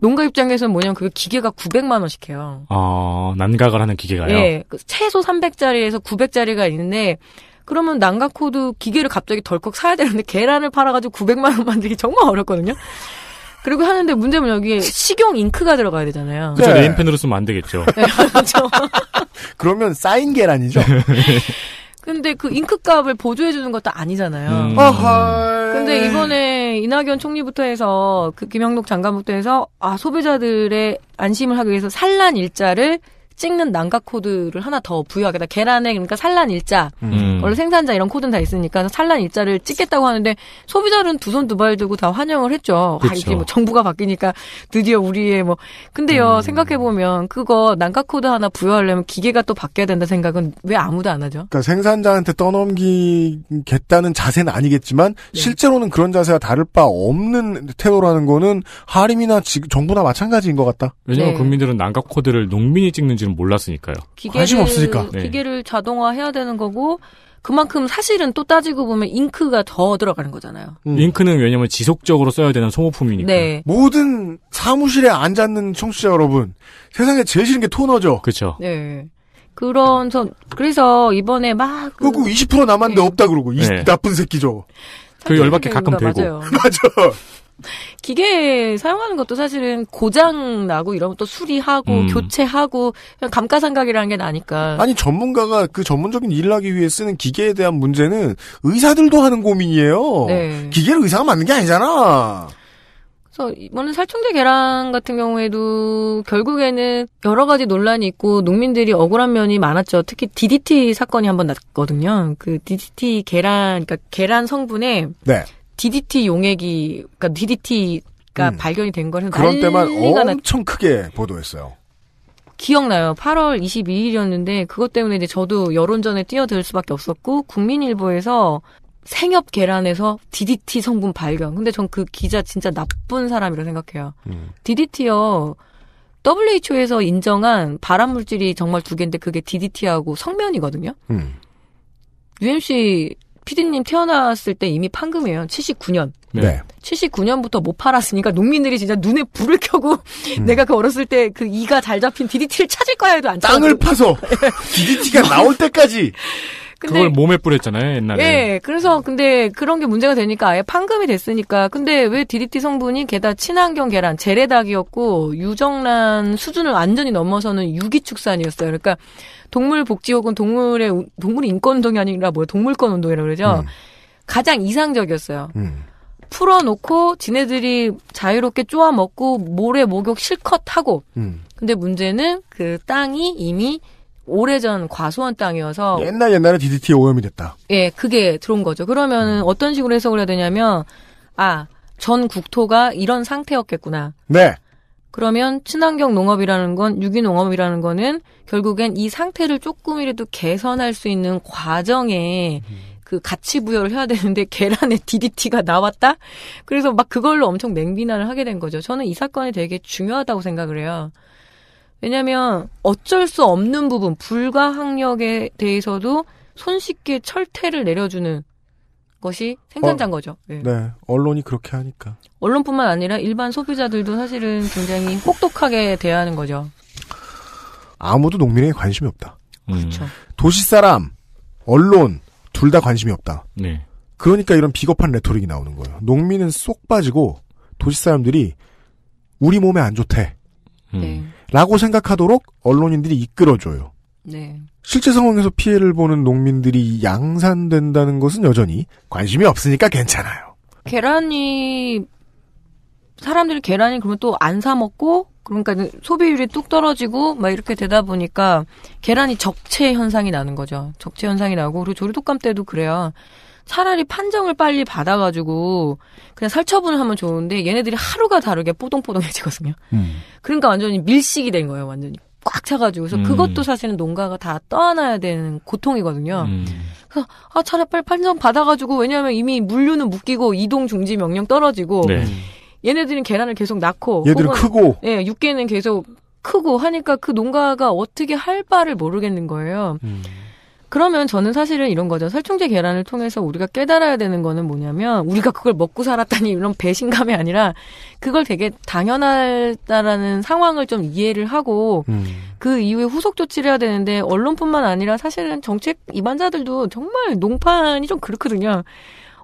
농가 입장에서는 뭐냐면 그 기계가 900만 원씩 해요. 어, 난각을 하는 기계가요? 예. 그 최소 300짜리에서 900짜리가 있는데 그러면 난각코드 기계를 갑자기 덜컥 사야 되는데 계란을 팔아가지고 900만 원 만들기 정말 어렵거든요. 그리고 하는데 문제는 여기에 식용 잉크가 들어가야 되잖아요. 그렇죠. 네임펜으로 쓰면 안 되겠죠. 네, 그렇죠. 그러면 쌓인 계란이죠. 근데 그 잉크값을 보조해주는 것도 아니잖아요. 음. 어허 근데 이번에 이낙연 총리부터 해서 그 김영록 장관부터 해서 아 소비자들의 안심을 하기 위해서 산란 일자를 찍는 난각 코드를 하나 더 부여하겠다. 계란에 그러니까 산란 일자, 음. 원래 생산자 이런 코드는 다 있으니까 산란 일자를 찍겠다고 하는데 소비자는 두 손 두 발 들고 다 환영을 했죠. 아 이게 뭐 정부가 바뀌니까 드디어 우리의 뭐 근데요 음. 생각해 보면 그거 난각 코드 하나 부여하려면 기계가 또 바뀌어야 된다 생각은 왜 아무도 안 하죠? 그러니까 생산자한테 떠넘기겠다는 자세는 아니겠지만 네. 실제로는 그런 자세와 다를 바 없는 태도라는 거는 하림이나 정부나 마찬가지인 것 같다. 왜냐하면 네. 국민들은 난각 코드를 농민이 찍는지 있을지는 몰랐으니까요. 기계를, 관심 없으니까. 네. 기계를 자동화해야 되는 거고 그만큼 사실은 또 따지고 보면 잉크가 더 들어가는 거잖아요. 음. 잉크는 왜냐면 지속적으로 써야 되는 소모품이니까. 네. 모든 사무실에 앉았는 청취자 여러분, 세상에 제일 싫은 게 토너죠. 그렇죠. 네. 그런 전 그래서 이번에 막 그리고 20% 남았는데 네. 없다 그러고 이 네. 나쁜 새끼죠. 그 열받게 가끔 되고 네, 맞아요. 맞아. 기계 사용하는 것도 사실은 고장 나고 이러면 또 수리하고 음. 교체하고 그냥 감가상각이라는 게 나니까. 아니 전문가가 그 전문적인 일을 하기 위해 쓰는 기계에 대한 문제는 의사들도 하는 고민이에요. 네. 기계를 의사가 만든 게 아니잖아. 그래서 이번에 살충제 계란 같은 경우에도 결국에는 여러 가지 논란이 있고 농민들이 억울한 면이 많았죠. 특히 DDT 사건이 한번 났거든요. 그 DDT 계란, 그러니까 계란 성분에 네. DDT 용액이 그러니까 DDT가 음. 발견이 된 거는 그런 때만 엄청 났... 크게 보도했어요. 기억나요. 8월 22일이었는데 그것 때문에 이제 저도 여론전에 뛰어들 수밖에 없었고 국민일보에서 생협 계란에서 DDT 성분 발견. 근데 전 그 기자 진짜 나쁜 사람이라 고 생각해요. 음. DDT요. WHO에서 인정한 발암 물질이 정말 두 개인데 그게 DDT하고 성면이거든요. 음. UMC 피디님 태어났을 때 이미 판금이에요. 79년. 네. 79년부터 못 팔았으니까 농민들이 진짜 눈에 불을 켜고 음. 내가 그 어렸을 때 그 이가 잘 잡힌 DDT를 찾을 거야 해도 안을찾아가지 파서 DDT가 나올 때까지. 근데, 그걸 몸에 뿌렸잖아요 옛날에. 예, 그래서 근데 그런 게 문제가 되니까 아예 판금이 됐으니까. 근데 왜 DDT 성분이 게다 친환경 계란 재래닭이었고 유정란 수준을 완전히 넘어서는 유기축산이었어요. 그러니까 동물복지혹은 동물의 동물 인권 운동이 아니라 뭐야 동물권 운동이라 그러죠. 음. 가장 이상적이었어요. 음. 풀어놓고 지네들이 자유롭게 쪼아 먹고 모래 목욕 실컷 하고. 음. 근데 문제는 그 땅이 이미 오래전 과수원 땅이어서 옛날 옛날에 DDT 오염이 됐다. 예, 그게 들어온 거죠. 그러면 음. 어떤 식으로 해석을 해야 되냐면 아, 전 국토가 이런 상태였겠구나. 네. 그러면 친환경 농업이라는 건 유기농업이라는 거는 결국엔 이 상태를 조금이라도 개선할 수 있는 과정에 그 가치 부여를 해야 되는데 계란에 DDT가 나왔다? 그래서 막 그걸로 엄청 맹비난을 하게 된 거죠. 저는 이 사건이 되게 중요하다고 생각을 해요. 왜냐면 하 어쩔 수 없는 부분, 불가항력에 대해서도 손쉽게 철퇴를 내려주는 것이 생산자인 어, 거죠. 네. 네. 언론이 그렇게 하니까. 언론뿐만 아니라 일반 소비자들도 사실은 굉장히 혹독하게 대하는 거죠. 아무도 농민에 관심이 없다. 음. 그렇죠. 도시 사람, 언론 둘 다 관심이 없다. 네. 그러니까 이런 비겁한 레토릭이 나오는 거예요. 농민은 쏙 빠지고 도시 사람들이 우리 몸에 안 좋대. 음. 라고 생각하도록 언론인들이 이끌어줘요. 네. 실제 상황에서 피해를 보는 농민들이 양산된다는 것은 여전히 관심이 없으니까 괜찮아요. 계란이 사람들이 계란이 그러면 또 안 사 먹고 그러니까 소비율이 뚝 떨어지고 막 이렇게 되다 보니까 계란이 적체 현상이 나는 거죠. 적체 현상이 나고 그리고 조리독감 때도 그래요. 차라리 판정을 빨리 받아가지고 그냥 살처분을 하면 좋은데 얘네들이 하루가 다르게 뽀동뽀동해지거든요. 음. 그러니까 완전히 밀식이 된 거예요. 완전히 꽉 차가지고 그래서 음. 그것도 사실은 농가가 다 떠안아야 되는 고통이거든요. 음. 그래서 아차라 빨리 판정 받아가지고 왜냐하면 이미 물류는 묶이고 이동 중지 명령 떨어지고 네. 얘네들은 계란을 계속 낳고 얘들은 크고 예 네, 육개는 계속 크고 하니까 그 농가가 어떻게 할 바를 모르겠는 거예요. 음. 그러면 저는 사실은 이런 거죠. 살충제 계란을 통해서 우리가 깨달아야 되는 거는 뭐냐면 우리가 그걸 먹고 살았다니 이런 배신감이 아니라 그걸 되게 당연하다라는 상황을 좀 이해를 하고 음. 그 이후에 후속 조치를 해야 되는데 언론뿐만 아니라 사실은 정책 입안자들도 정말 농판이 좀 그렇거든요.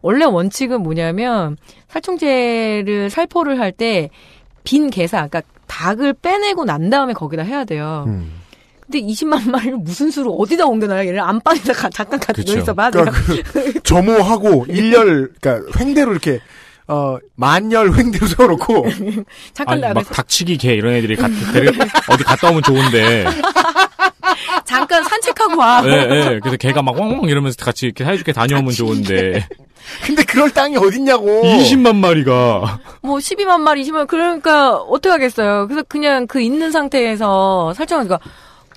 원래 원칙은 뭐냐면 살충제를 살포를 할 때빈 개사, 그러니까 닭을 빼내고 난 다음에 거기다 해야 돼요. 음. 근데 20만 마리를 무슨 수로 어디다 옮겨놔요? 얘를 안방에다 가, 잠깐 같이 그렇죠. 있어봐. 그러니까 그 점호하고 일렬, 그러니까 횡대로 이렇게 어 만열 횡대로 세워놓고 잠깐 아니, 막 닥치기 개 이런 애들이 가, 어디 갔다 오면 좋은데 잠깐 산책하고 와. 네, 네. 그래서 걔가 막 왕왕 이러면서 같이 이렇게 사이좋게 다녀오면 좋은데. 근데 그럴 땅이 어딨냐고. 20만 마리가. 뭐 12만 마리, 20만 마리. 그러니까 어떡 하겠어요. 그래서 그냥 그 있는 상태에서 설정하니까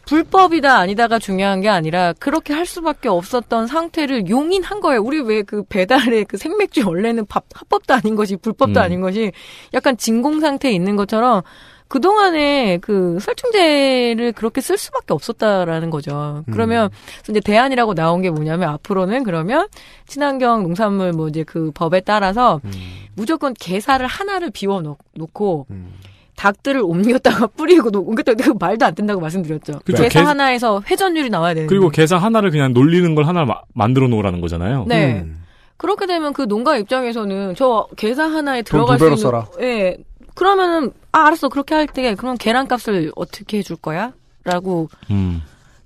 불법이다 아니다가 중요한 게 아니라 그렇게 할 수밖에 없었던 상태를 용인한 거예요. 우리 왜 그 배달의 그 생맥주 원래는 밥, 합법도 아닌 것이 불법도 음. 아닌 것이 약간 진공 상태에 있는 것처럼 그동안에 그설충제를 그렇게 쓸 수밖에 없었다라는 거죠. 그러면 음. 이제 대안이라고 나온 게 뭐냐면 앞으로는 그러면 친환경 농산물 뭐 이제 그 법에 따라서 음. 무조건 개사를 하나를 비워 놓고 음. 닭들을 옮겼다가 뿌리고 옮겼다가 그 말도 안 된다고 말씀드렸죠. 그렇죠. 계산 하나에서 회전율이 나와야 되는. 그리고 계산 하나를 그냥 놀리는 걸 하나 만들어 놓으라는 거잖아요. 네. 음. 그렇게 되면 그 농가 입장에서는 저 계산 하나에 들어갈 수 있는 써라. 예. 그러면은 아 알았어 그렇게 할 때 그럼 계란값을 어떻게 해줄 거야?라고 음.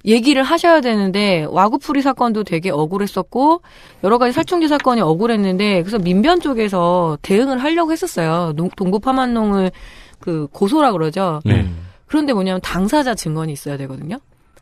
얘기를 하셔야 되는데 와구풀이 사건도 되게 억울했었고 여러 가지 살충제 사건이 억울했는데 그래서 민변 쪽에서 대응을 하려고 했었어요. 농, 동부 파만농을 그 고소라 그러죠. 네. 그런데 뭐냐면 당사자 증언이 있어야 되거든요.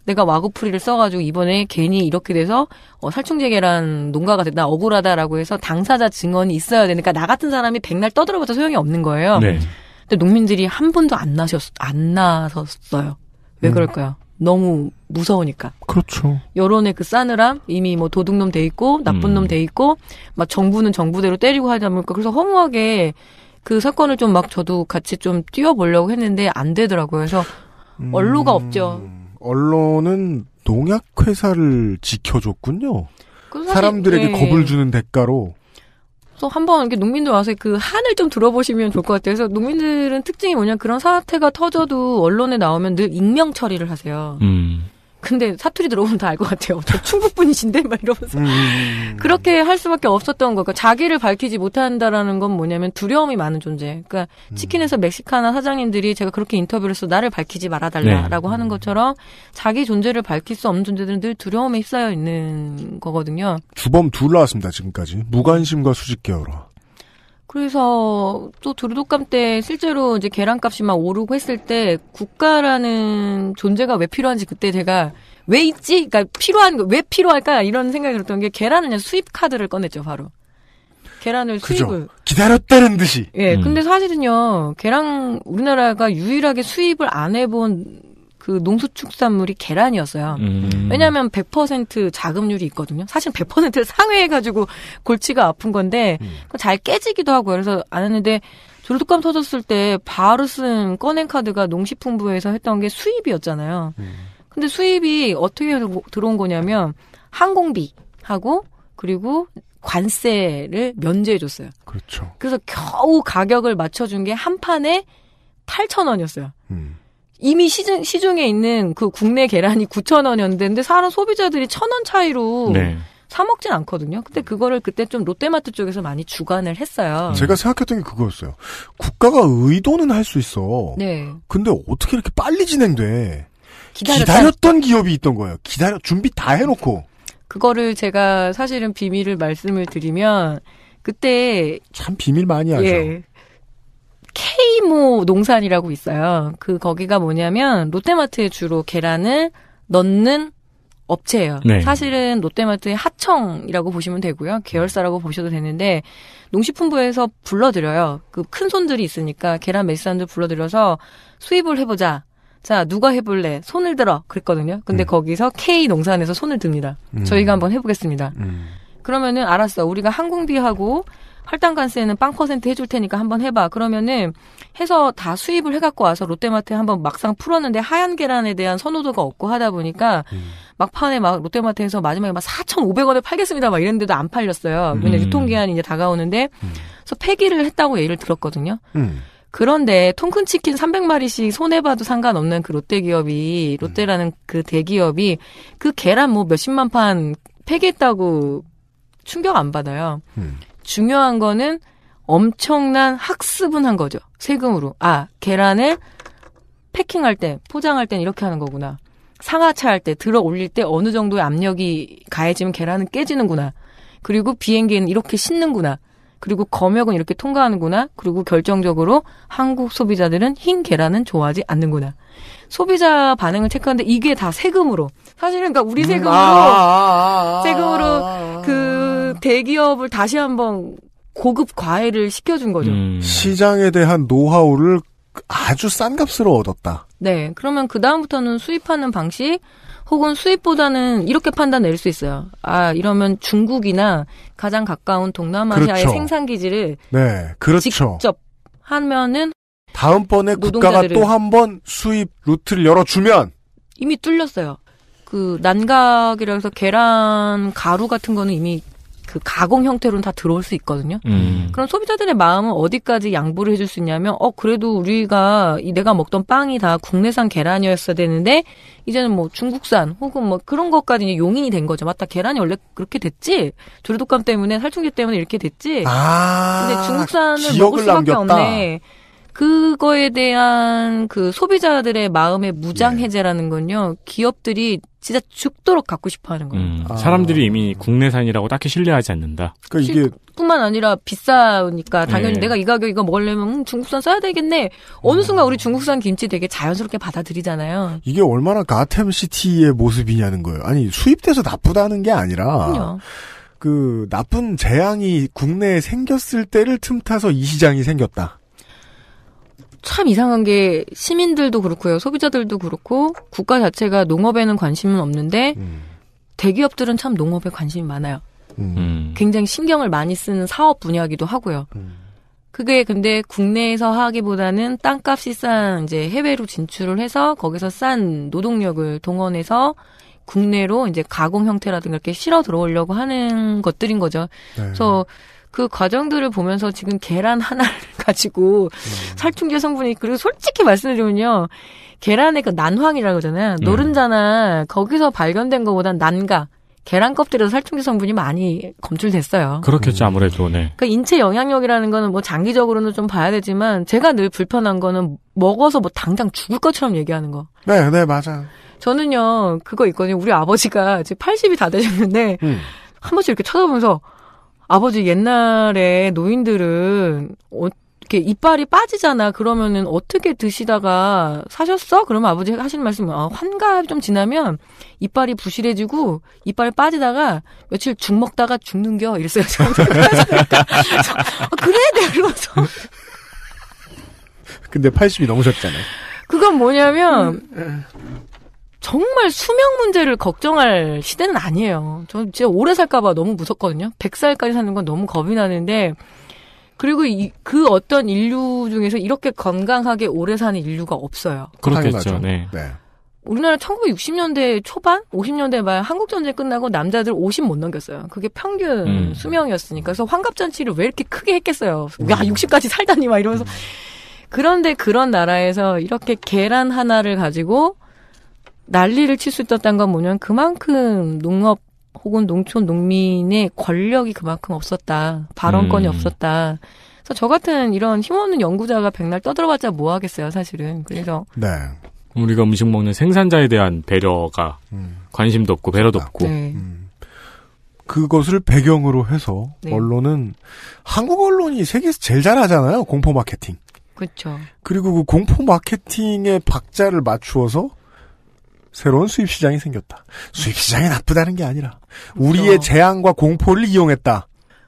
내가 와구풀이를 써가지고 이번에 괜히 이렇게 돼서 어, 살충제 계란 농가가 됐다 억울하다라고 해서 당사자 증언이 있어야 되니까 나 같은 사람이 백날 떠들어봤자 소용이 없는 거예요. 네. 근데 농민들이 한 번도 안 나셨 안 나섰어요. 왜 음. 그럴까요? 너무 무서우니까. 그렇죠. 여론의 그 싸늘함, 이미 뭐 도둑놈 돼 있고, 나쁜 음. 놈돼 있고, 막 정부는 정부대로 때리고 하다 보니까, 그래서 허무하게 그 사건을 좀 막 저도 같이 좀 뛰어보려고 했는데 안 되더라고요. 그래서 음, 언론가 없죠. 언론은 농약 회사를 지켜줬군요. 사실, 사람들에게 네. 겁을 주는 대가로. 그래서 한번 이렇게 농민들 와서 그 한을 좀 들어보시면 좋을 것 같아요. 그래서 농민들은 특징이 뭐냐 그런 사태가 터져도 언론에 나오면 늘 익명 처리를 하세요. 음. 근데 사투리 들어오면 다 알 것 같아요. 저 중국 분이신데 막 이러면서 음, 음, 음, 음. 그렇게 할 수밖에 없었던 거 그러니까 자기를 밝히지 못한다라는 건 뭐냐면 두려움이 많은 존재. 그러니까 음. 치킨에서 멕시카나 사장님들이 제가 그렇게 인터뷰를 해서 나를 밝히지 말아달라라고 네. 하는 것처럼 자기 존재를 밝힐 수 없는 존재들은 늘 두려움에 휩싸여 있는 거거든요. 주범 둘 나왔습니다 지금까지 무관심과 수직 계열화. 그래서 또 두루독감 때 실제로 이제 계란값이 막 오르고 했을 때 국가라는 존재가 왜 필요한지 그때 제가 왜 있지? 그러니까 필요한 거 왜 필요할까? 이런 생각이 들었던 게 계란은 그냥 수입 카드를 꺼냈죠 바로. 계란을 그죠. 수입을 기다렸다는 듯이. 예, 음. 근데 사실은요 계란 우리나라가 유일하게 수입을 안 해본 그 농수축산물이 계란이었어요. 음. 왜냐하면 100% 자금률이 있거든요. 사실 100%를 상회해가지고 골치가 아픈 건데 음. 잘 깨지기도 하고 그래서 안 했는데 졸두감 터졌을 때 바로 쓴 꺼낸 카드가 농식품부에서 했던 게 수입이었잖아요. 음. 근데 수입이 어떻게 들어온 거냐면 항공비하고 그리고 관세를 면제해줬어요. 그렇죠. 그래서 겨우 가격을 맞춰준 게 한 판에 8 0 0 0 원이었어요. 음. 이미 시중, 시중에 있는 그 국내 계란이 9,000원이었는데 사람 소비자들이 1,000원 차이로 네. 사 먹진 않거든요. 근데 그거를 그때 좀 롯데마트 쪽에서 많이 주관을 했어요. 제가 생각했던 게 그거였어요. 국가가 의도는 할 수 있어. 네. 근데 어떻게 이렇게 빨리 진행돼? 기다렸다. 기다렸던 기업이 있던 거예요. 기다려 준비 다 해놓고. 그거를 제가 사실은 비밀을 말씀을 드리면 그때 참 비밀 많이 하죠. 예. 케이모 농산이라고 있어요. 그 거기가 뭐냐면 롯데마트에 주로 계란을 넣는 업체예요. 네. 사실은 롯데마트의 하청이라고 보시면 되고요. 계열사라고 보셔도 되는데 농식품부에서 불러들여요. 그 큰 손들이 있으니까 계란 매수사들 불러들여서 수입을 해보자. 자 누가 해볼래? 손을 들어 그랬거든요. 근데 음. 거기서 K 농산에서 손을 듭니다. 음. 저희가 한번 해보겠습니다. 음. 그러면은 알았어. 우리가 항공비하고 할당 관세는 빵 퍼센트 해줄 테니까 한번 해봐. 그러면은 해서 다 수입을 해갖고 와서 롯데마트에 한번 막상 풀었는데 하얀 계란에 대한 선호도가 없고 하다 보니까 음. 막판에 막 롯데마트에서 마지막에 막 4,500원에 팔겠습니다 막 이랬는데도 안 팔렸어요. 왜냐 음. 유통기한이 이제 다가오는데 음. 그래서 폐기를 했다고 예를 들었거든요. 음. 그런데 통큰치킨 300마리씩 손해봐도 상관없는 그 롯데 기업이 롯데라는 그 대기업이 그 계란 뭐 몇십만 판 폐기했다고 충격 안 받아요. 음. 중요한 거는 엄청난 학습은 한 거죠. 세금으로. 아, 계란을 패킹할 때, 포장할 땐 이렇게 하는 거구나. 상하차 할 때, 들어 올릴 때 어느 정도의 압력이 가해지면 계란은 깨지는구나. 그리고 비행기에는 이렇게 싣는구나. 그리고 검역은 이렇게 통과하는구나. 그리고 결정적으로 한국 소비자들은 흰 계란은 좋아하지 않는구나. 소비자 반응을 체크하는데 이게 다 세금으로. 사실은 그러니까 우리 음, 세금으로, 음, 아, 아, 아, 세금으로 그그 대기업을 다시 한번 고급 과외를 시켜준 거죠. 음. 시장에 대한 노하우를 아주 싼 값으로 얻었다. 네. 그러면 그다음부터는 수입하는 방식 혹은 수입보다는 이렇게 판단낼 수 있어요. 아, 이러면 중국이나 가장 가까운 동남아시아의 그렇죠. 생산기지를 네, 그렇죠. 직접 하면은 다음번에 국가가 또 한 번 수입 루트를 열어주면 이미 뚫렸어요. 그 난각이라서 해 계란 가루 같은 거는 이미 그 가공 형태로는 다 들어올 수 있거든요. 음. 그럼 소비자들의 마음은 어디까지 양보를 해줄 수 있냐면, 어, 그래도 우리가 이 내가 먹던 빵이 다 국내산 계란이었어야 되는데, 이제는 뭐 중국산 혹은 뭐 그런 것까지 용인이 된 거죠. 맞다. 계란이 원래 그렇게 됐지? 조류독감 때문에, 살충제 때문에 이렇게 됐지? 아. 근데 중국산을 먹을 수밖에 남겼다. 없네. 그거에 대한 그 소비자들의 마음의 무장 해제라는 네. 건요. 기업들이 진짜 죽도록 갖고 싶어 하는 거예요. 음, 아. 사람들이 아. 이미 국내산이라고 딱히 신뢰하지 않는다. 그러니까 이게 뿐만 아니라 비싸니까 당연히 네. 내가 이 가격 이거 먹으려면 음, 중국산 써야 되겠네. 어느 음. 순간 우리 중국산 김치 되게 자연스럽게 받아들이잖아요. 이게 얼마나 가템 시티의 모습이냐는 거예요. 아니 수입돼서 나쁘다는 게 아니라 그럼요. 그 나쁜 재앙이 국내에 생겼을 때를 틈타서 이 시장이 생겼다. 참 이상한 게 시민들도 그렇고요. 소비자들도 그렇고 국가 자체가 농업에는 관심은 없는데 음. 대기업들은 참 농업에 관심이 많아요. 음. 음. 굉장히 신경을 많이 쓰는 사업 분야기도 이 하고요. 음. 그게 근데 국내에서 하기보다는 땅값이 싼 이제 해외로 진출을 해서 거기서 싼 노동력을 동원해서 국내로 이제 가공 형태라든가 이렇게 실어 들어오려고 하는 것들인 거죠. 네. 그래서 그 과정들을 보면서 지금 계란 하나를 가지고 음. 살충제 성분이 그리고 솔직히 말씀드리면요. 계란의 그 난황이라고 하잖아요. 음. 노른자나 거기서 발견된 것보다 난가 계란 껍질에서 살충제 성분이 많이 검출됐어요. 그렇겠죠, 음. 아무래도, 네. 그 인체 영향력이라는 거는 뭐 장기적으로는 좀 봐야 되지만, 제가 늘 불편한 거는 먹어서 뭐 당장 죽을 것처럼 얘기하는 거. 네, 네, 맞아요. 저는요, 그거 있거든요. 우리 아버지가 지금 80이 다 되셨는데, 음. 한 번씩 이렇게 쳐다보면서, 아버지 옛날에 노인들은 어, 이렇게 이빨이 빠지잖아. 그러면은 어떻게 드시다가 사셨어? 그러면 아버지 하시는 말씀이 아, 어, 환갑 좀 지나면 이빨이 부실해지고 이빨 빠지다가 며칠 죽 먹다가 죽는겨 이랬어요. 아, 그래 내려서. 근데 80이 넘으셨잖아요. 그건 뭐냐면 정말 수명 문제를 걱정할 시대는 아니에요. 저는 진짜 오래 살까봐 너무 무섭거든요. 100살까지 사는 건 너무 겁이 나는데 그리고 이, 그 어떤 인류 중에서 이렇게 건강하게 오래 사는 인류가 없어요. 그렇겠죠. 네. 네. 우리나라 1960년대 초반, 50년대 말 한국 전쟁 끝나고 남자들 50 못 넘겼어요. 그게 평균 음. 수명이었으니까. 그래서 환갑 잔치를 왜 이렇게 크게 했겠어요. 음. 야 60까지 살다니 막 이러면서. 음. 그런데 그런 나라에서 이렇게 계란 하나를 가지고 난리를 칠 수 있었던 건 뭐냐면 그만큼 농업 혹은 농촌 농민의 권력이 그만큼 없었다. 발언권이 음. 없었다. 그래서 저 같은 이런 힘없는 연구자가 백날 떠들어봤자 뭐 하겠어요, 사실은. 그래서 네. 우리가 음식 먹는 생산자에 대한 배려가 음. 관심도 없고 배려도 없고 네. 음. 그것을 배경으로 해서 네. 언론은 한국 언론이 세계에서 제일 잘하잖아요 공포 마케팅. 그렇죠. 그리고 그 공포 마케팅의 박자를 맞추어서 새로운 수입 시장이 생겼다. 수입 시장이 나쁘다는 게 아니라 그렇죠. 우리의 재앙과 공포를 이용했다.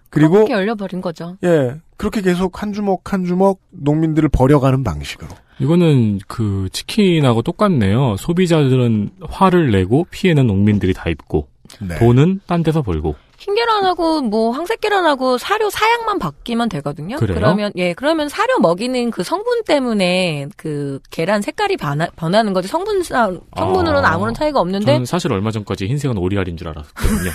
그리고 그렇게 열려버린 거죠. 예, 그렇게 계속 한 주먹 한 주먹 농민들을 버려가는 방식으로. 이거는 그 치킨하고 똑같네요. 소비자들은 화를 내고 피해는 농민들이 다 입고 네. 돈은 딴 데서 벌고. 흰계란하고 뭐 황색계란하고 사료 사양만 바뀌면 되거든요. 그래요? 그러면 예, 그러면 사료 먹이는 그 성분 때문에 그 계란 색깔이 변하, 변하는 거지 성분 성분으로는 아, 무런 차이가 없는데 저는 사실 얼마 전까지 흰색은 오리알인 줄 알았거든요.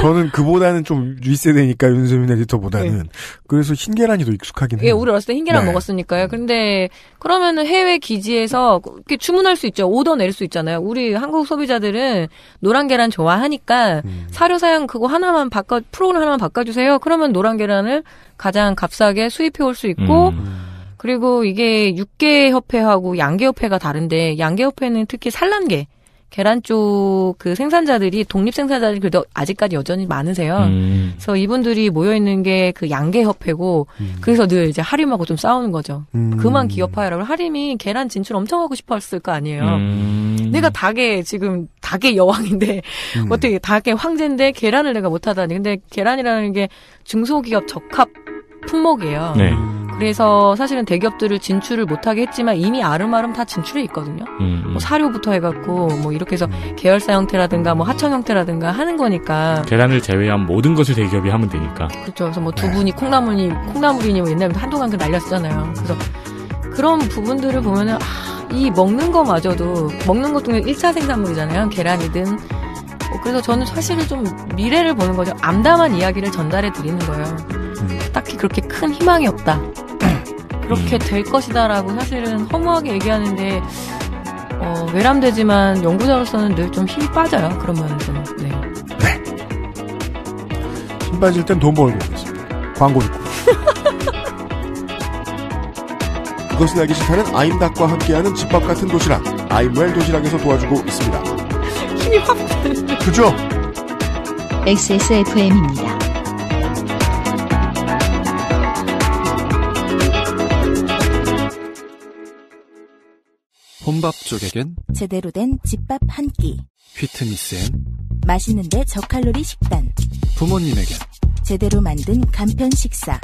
저는 그보다는 좀 윗세대니까 윤세민 에디터보다는 네. 그래서 흰계란이 더 익숙하긴 예, 해요. 예, 우리 어렸을 때 흰계란 네. 먹었으니까요. 근데 그러면은 해외 기지에서 이렇게 주문할 수 있죠. 오더 낼 수 있잖아요. 우리 한국 소비자들은 노란 계란 좋아하니까 음. 사료 하루 사양 그거 하나만 바꿔 프로그 하나만 바꿔주세요. 그러면 노란 계란을 가장 값싸게 수입해 올 수 있고 음. 그리고 이게 육계협회하고 양계협회가 다른데 양계협회는 특히 산란계 계란 쪽 그 생산자들이 독립 생산자들이 그래도 아직까지 여전히 많으세요. 음. 그래서 이분들이 모여 있는 게 그 양계 협회고 음. 그래서 늘 이제 하림하고 좀 싸우는 거죠. 음. 그만 기업화해라. 하림이 계란 진출 엄청 하고 싶었을 거 아니에요. 음. 내가 닭의 지금 닭의 여왕인데 음. 어떻게 닭의 황제인데 계란을 내가 못하다니. 근데 계란이라는 게 중소기업 적합 품목이에요. 네. 그래서 사실은 대기업들을 진출을 못하게 했지만 이미 아름아름 다 진출해 있거든요. 음, 음, 뭐 사료부터 해갖고 뭐 이렇게 해서 음. 계열사 형태라든가 뭐 하청 형태라든가 하는 거니까. 계란을 제외한 모든 것을 대기업이 하면 되니까. 그렇죠. 그래서 뭐 두분이 네. 콩나물이 콩나물이니 뭐 옛날에 한동안 그 날렸잖아요. 그래서 그런 부분들을 보면은 아, 이 먹는 거마저도 먹는 것 중에 1차 생산물이잖아요. 계란이든 어, 그래서 저는 사실은 좀 미래를 보는 거죠. 암담한 이야기를 전달해 드리는 거예요. 음. 딱히 그렇게 큰 희망이 없다. 그렇게 될 것이다라고 사실은 허무하게 얘기하는데 어, 외람되지만 연구자로서는 늘 좀힘 빠져요. 그런 면에서 네. 네. 힘 빠질 땐 돈 벌고 있습니다. 광고 듣고. 이것은 알기 싫다는 아임닭과 함께하는 집밥 같은 도시락. 아임웰 도시락에서 도와주고 있습니다. 힘이 확. 그죠? XSFM입니다. 혼밥 쪽에겐 제대로 된 집밥 한 끼. 휘트니스엔 맛있는데 저칼로리 식단. 부모님에겐 제대로 만든 간편 식사.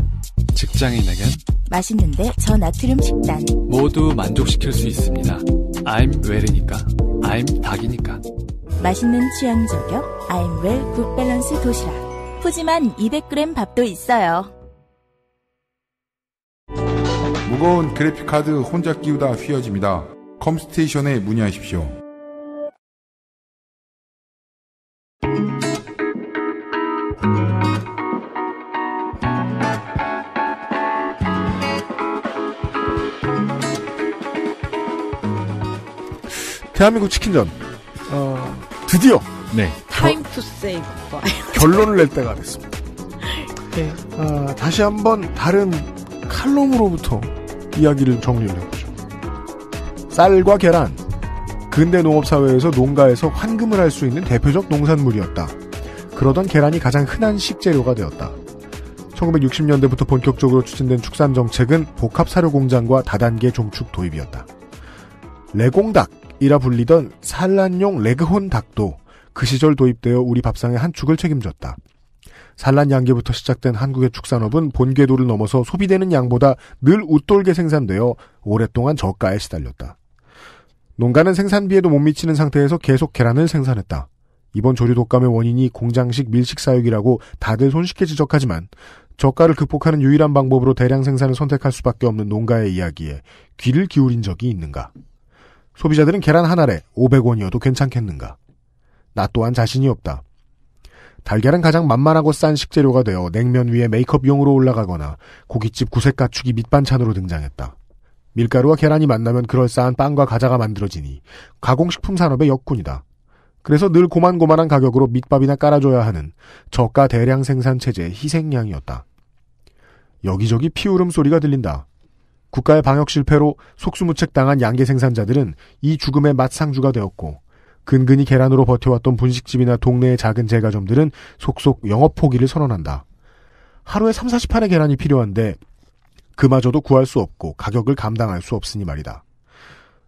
직장인에겐 맛있는데 저나트륨 식단. 모두 만족시킬 수 있습니다. I'm well이니까. I'm 닭이니까. 맛있는 취향 저격. I'm well 굿밸런스 도시락. 푸짐한 200g 밥도 있어요. 무거운 그래픽카드 혼자 끼우다 휘어집니다. 컴스테이션에 문의하십시오. 대한민국 치킨전 어, 드디어 네. 타임 투 세이브 결론을 낼 때가 됐습니다. 네. 어, 다시 한번 다른 칼럼으로부터 이야기를 정리를 해보죠. 쌀과 계란. 근대 농업사회에서 농가에서 환금을 할 수 있는 대표적 농산물이었다. 그러던 계란이 가장 흔한 식재료가 되었다. 1960년대부터 본격적으로 추진된 축산 정책은 복합사료공장과 다단계 종축 도입이었다. 레공닭이라 불리던 산란용 레그혼 닭도 그 시절 도입되어 우리 밥상의 한 축을 책임졌다. 산란 양계부터 시작된 한국의 축산업은 본궤도를 넘어서 소비되는 양보다 늘 웃돌게 생산되어 오랫동안 저가에 시달렸다. 농가는 생산비에도 못 미치는 상태에서 계속 계란을 생산했다. 이번 조류 독감의 원인이 공장식 밀식 사육이라고 다들 손쉽게 지적하지만 저가를 극복하는 유일한 방법으로 대량 생산을 선택할 수밖에 없는 농가의 이야기에 귀를 기울인 적이 있는가? 소비자들은 계란 하나래 500원이어도 괜찮겠는가? 나 또한 자신이 없다. 달걀은 가장 만만하고 싼 식재료가 되어 냉면 위에 메이크업용으로 올라가거나 고깃집 구색 가축이 밑반찬으로 등장했다. 밀가루와 계란이 만나면 그럴싸한 빵과 과자가 만들어지니 가공식품 산업의 역군이다. 그래서 늘 고만고만한 가격으로 밑밥이나 깔아줘야 하는 저가 대량 생산 체제의 희생양이었다. 여기저기 피울음 소리가 들린다. 국가의 방역 실패로 속수무책당한 양계 생산자들은 이 죽음의 맞상주가 되었고 근근히 계란으로 버텨왔던 분식집이나 동네의 작은 제과점들은 속속 영업 포기를 선언한다. 하루에 3, 40판의 계란이 필요한데 그마저도 구할 수 없고 가격을 감당할 수 없으니 말이다.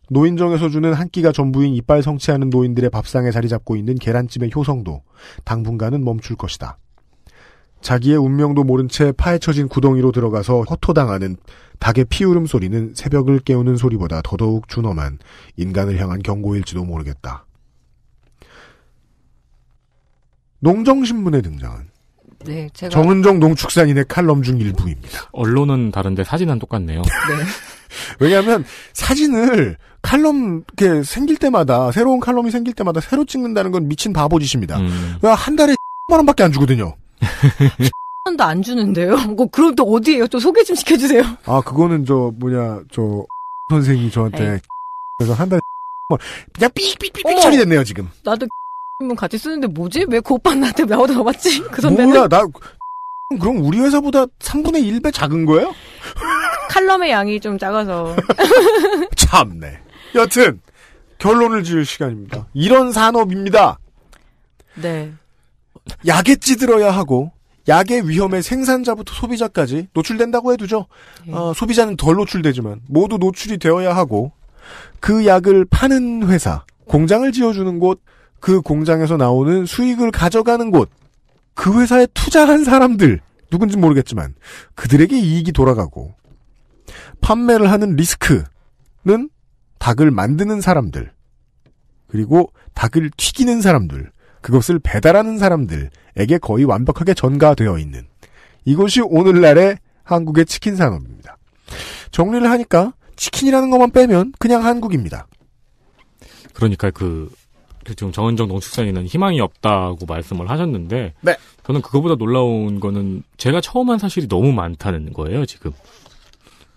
노인정에서 주는 한 끼가 전부인 이빨 성취하는 노인들의 밥상에 자리 잡고 있는 계란찜의 효성도 당분간은 멈출 것이다. 자기의 운명도 모른 채 파헤쳐진 구덩이로 들어가서 허토당하는 닭의 피울음 소리는 새벽을 깨우는 소리보다 더더욱 준엄한 인간을 향한 경고일지도 모르겠다. 농정신문에 등장한 네, 제가 정은정 농축산인의 칼럼 중 일부입니다. 언론은 다른데 사진은 똑같네요. 네. 왜냐하면 사진을 칼럼 이렇게 생길 때마다 새로운 칼럼이 생길 때마다 새로 찍는다는 건 미친 바보짓입니다. 음. 그러니까 한 달에 10만 원밖에 안 주거든요. 10만 원도 안 주는데요. 뭐 그럼 또 어디에요? 또 소개 좀 시켜주세요. 아 그거는 저 뭐냐 저 선생이 저한테 에이. 그래서 한 달에 그냥 삑삑삑삑 처리됐네요 지금. 나도 분 같이 쓰는데 뭐지? 왜 그 오빠 나한테 나보다 더 맞지? 그 선배는? 몰라, 나, 그럼 우리 회사보다 3분의 1배 작은 거예요? 칼럼의 양이 좀 작아서. 참네. 여튼, 결론을 지을 시간입니다. 이런 산업입니다. 네. 약에 찌들어야 하고, 약의 위험에 생산자부터 소비자까지 노출된다고 해두죠. 네. 어, 소비자는 덜 노출되지만 모두 노출이 되어야 하고 그 약을 파는 회사, 공장을 지어주는 곳, 그 공장에서 나오는 수익을 가져가는 곳, 그 회사에 투자한 사람들, 누군지 모르겠지만, 그들에게 이익이 돌아가고, 판매를 하는 리스크는 닭을 만드는 사람들, 그리고 닭을 튀기는 사람들, 그것을 배달하는 사람들에게 거의 완벽하게 전가되어 있는 이것이 오늘날의 한국의 치킨 산업입니다. 정리를 하니까 치킨이라는 것만 빼면 그냥 한국입니다. 그러니까 그 지금 정은정 농축산인은 희망이 없다고 말씀을 하셨는데 네. 저는 그거보다 놀라운 거는 제가 처음 한 사실이 너무 많다는 거예요 지금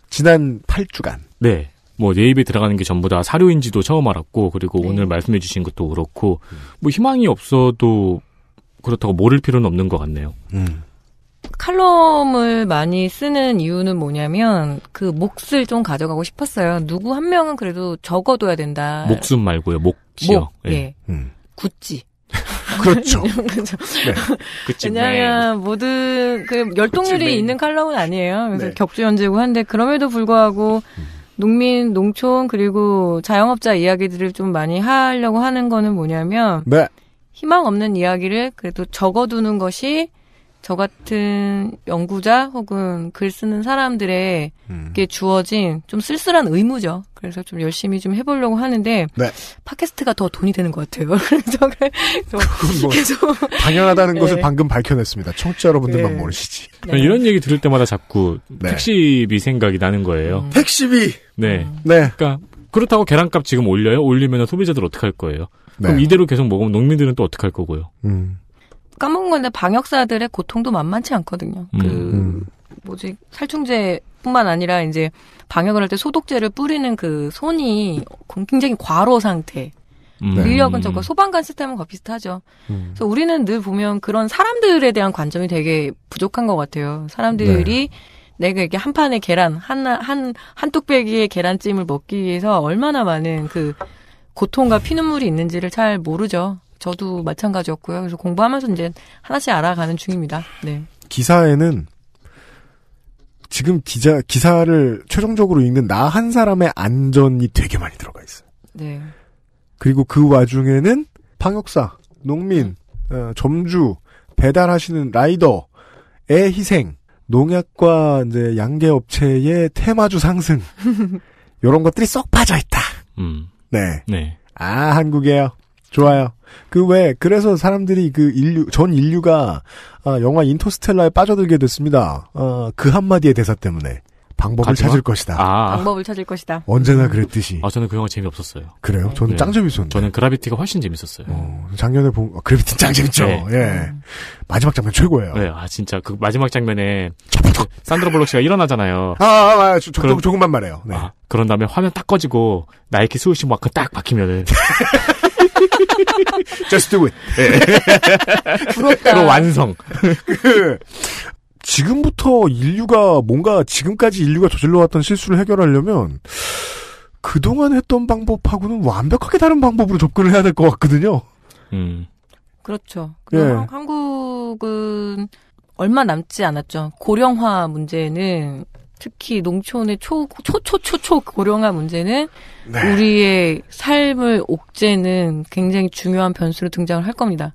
지난 8주간 네. 뭐 예입에 들어가는 게 전부 다 사료인지도 처음 알았고 그리고 네. 오늘 말씀해 주신 것도 그렇고 음. 뭐 희망이 없어도 그렇다고 모를 필요는 없는 것 같네요. 음. 칼럼을 많이 쓰는 이유는 뭐냐면 그 몫을 좀 가져가고 싶었어요. 누구 한 명은 그래도 적어둬야 된다. 목숨 말고요. 목. 뭐, 지역. 뭐, 예. 음. 구찌. 그렇죠. 그렇죠. 네. 왜냐하면 모든 그 열동률이 있는 칼럼은 아니에요. 그래서 네. 격주연재고 한데 그럼에도 불구하고 음. 농민, 농촌 그리고 자영업자 이야기들을 좀 많이 하려고 하는 거는 뭐냐면 네. 희망 없는 이야기를 그래도 적어두는 것이 저 같은 연구자 혹은 글 쓰는 사람들에게 음. 주어진 좀 쓸쓸한 의무죠. 그래서 좀 열심히 좀 해보려고 하는데 네. 팟캐스트가 더 돈이 되는 것 같아요. 그래서 뭐 계속 당연하다는 네. 것을 방금 밝혀냈습니다. 청취자 여러분들만 네. 모르시지. 네. 이런 얘기 들을 때마다 자꾸 네. 택시비 생각이 나는 거예요. 음. 택시비. 네. 음. 네. 그러니까 그렇다고 계란값 지금 올려요? 올리면 소비자들 어떡할 거예요? 네. 그럼 이대로 계속 먹으면 농민들은 또 어떡할 거고요? 음. 까먹은 건데 방역사들의 고통도 만만치 않거든요. 음. 그 음. 뭐지 살충제뿐만 아니라 이제 방역을 할 때 소독제를 뿌리는 그 손이 굉장히 과로 상태. 음. 그 인력은 음. 저거 소방관 시스템과 비슷하죠. 음. 그래서 우리는 늘 보면 그런 사람들에 대한 관점이 되게 부족한 것 같아요. 사람들이 네. 내가 이게 한 판의 계란, 한, 한, 한 뚝배기의 계란찜을 먹기 위해서 얼마나 많은 그 고통과 피눈물이 있는지를 잘 모르죠. 저도 마찬가지였고요. 그래서 공부하면서 이제 하나씩 알아가는 중입니다. 네. 기사에는 지금 기자 기사를 최종적으로 읽는 나 한 사람의 안전이 되게 많이 들어가 있어요. 네. 그리고 그 와중에는 방역사, 농민, 어, 점주, 배달하시는 라이더의 희생, 농약과 이제 양계 업체의 테마주 상승 이런 것들이 쏙 빠져 있다. 음. 네. 네. 아 한국이에요. 좋아요. 그왜 그래서 사람들이 그 인류 전 인류가 아, 영화 인터스텔라에 빠져들게 됐습니다. 아, 그 한마디의 대사 때문에 방법을 가지마? 찾을 것이다. 아. 방법을 찾을 것이다. 언제나 그랬듯이. 아 저는 그 영화 재미없었어요. 그래요? 저는 네. 짱 재밌었는데. 저는 그라비티가 훨씬 재밌었어요. 어, 작년에 본 아, 그라비티 짱 재밌죠. 네. 예. 마지막 장면 최고예요. 네, 아 진짜 그 마지막 장면에 산드로 블록씨가 일어나잖아요. 아, 아, 아 조, 그런, 조금만 말해요. 네. 아, 그런 다음에 화면 딱 꺼지고 나이키 스우시 마크 그 딱 박히면은 Just do it. 예. 부럽다. 완성. 그, 지금부터 인류가 뭔가 지금까지 인류가 저질러 왔던 실수를 해결하려면 그동안 했던 방법하고는 완벽하게 다른 방법으로 접근을 해야 될 것 같거든요. 음. 그렇죠. 예. 한국은 얼마 남지 않았죠. 고령화 문제는 특히 농촌의 초, 초, 초, 초, 초 고령화 문제는 네. 우리의 삶을 옥죄는 굉장히 중요한 변수로 등장을 할 겁니다.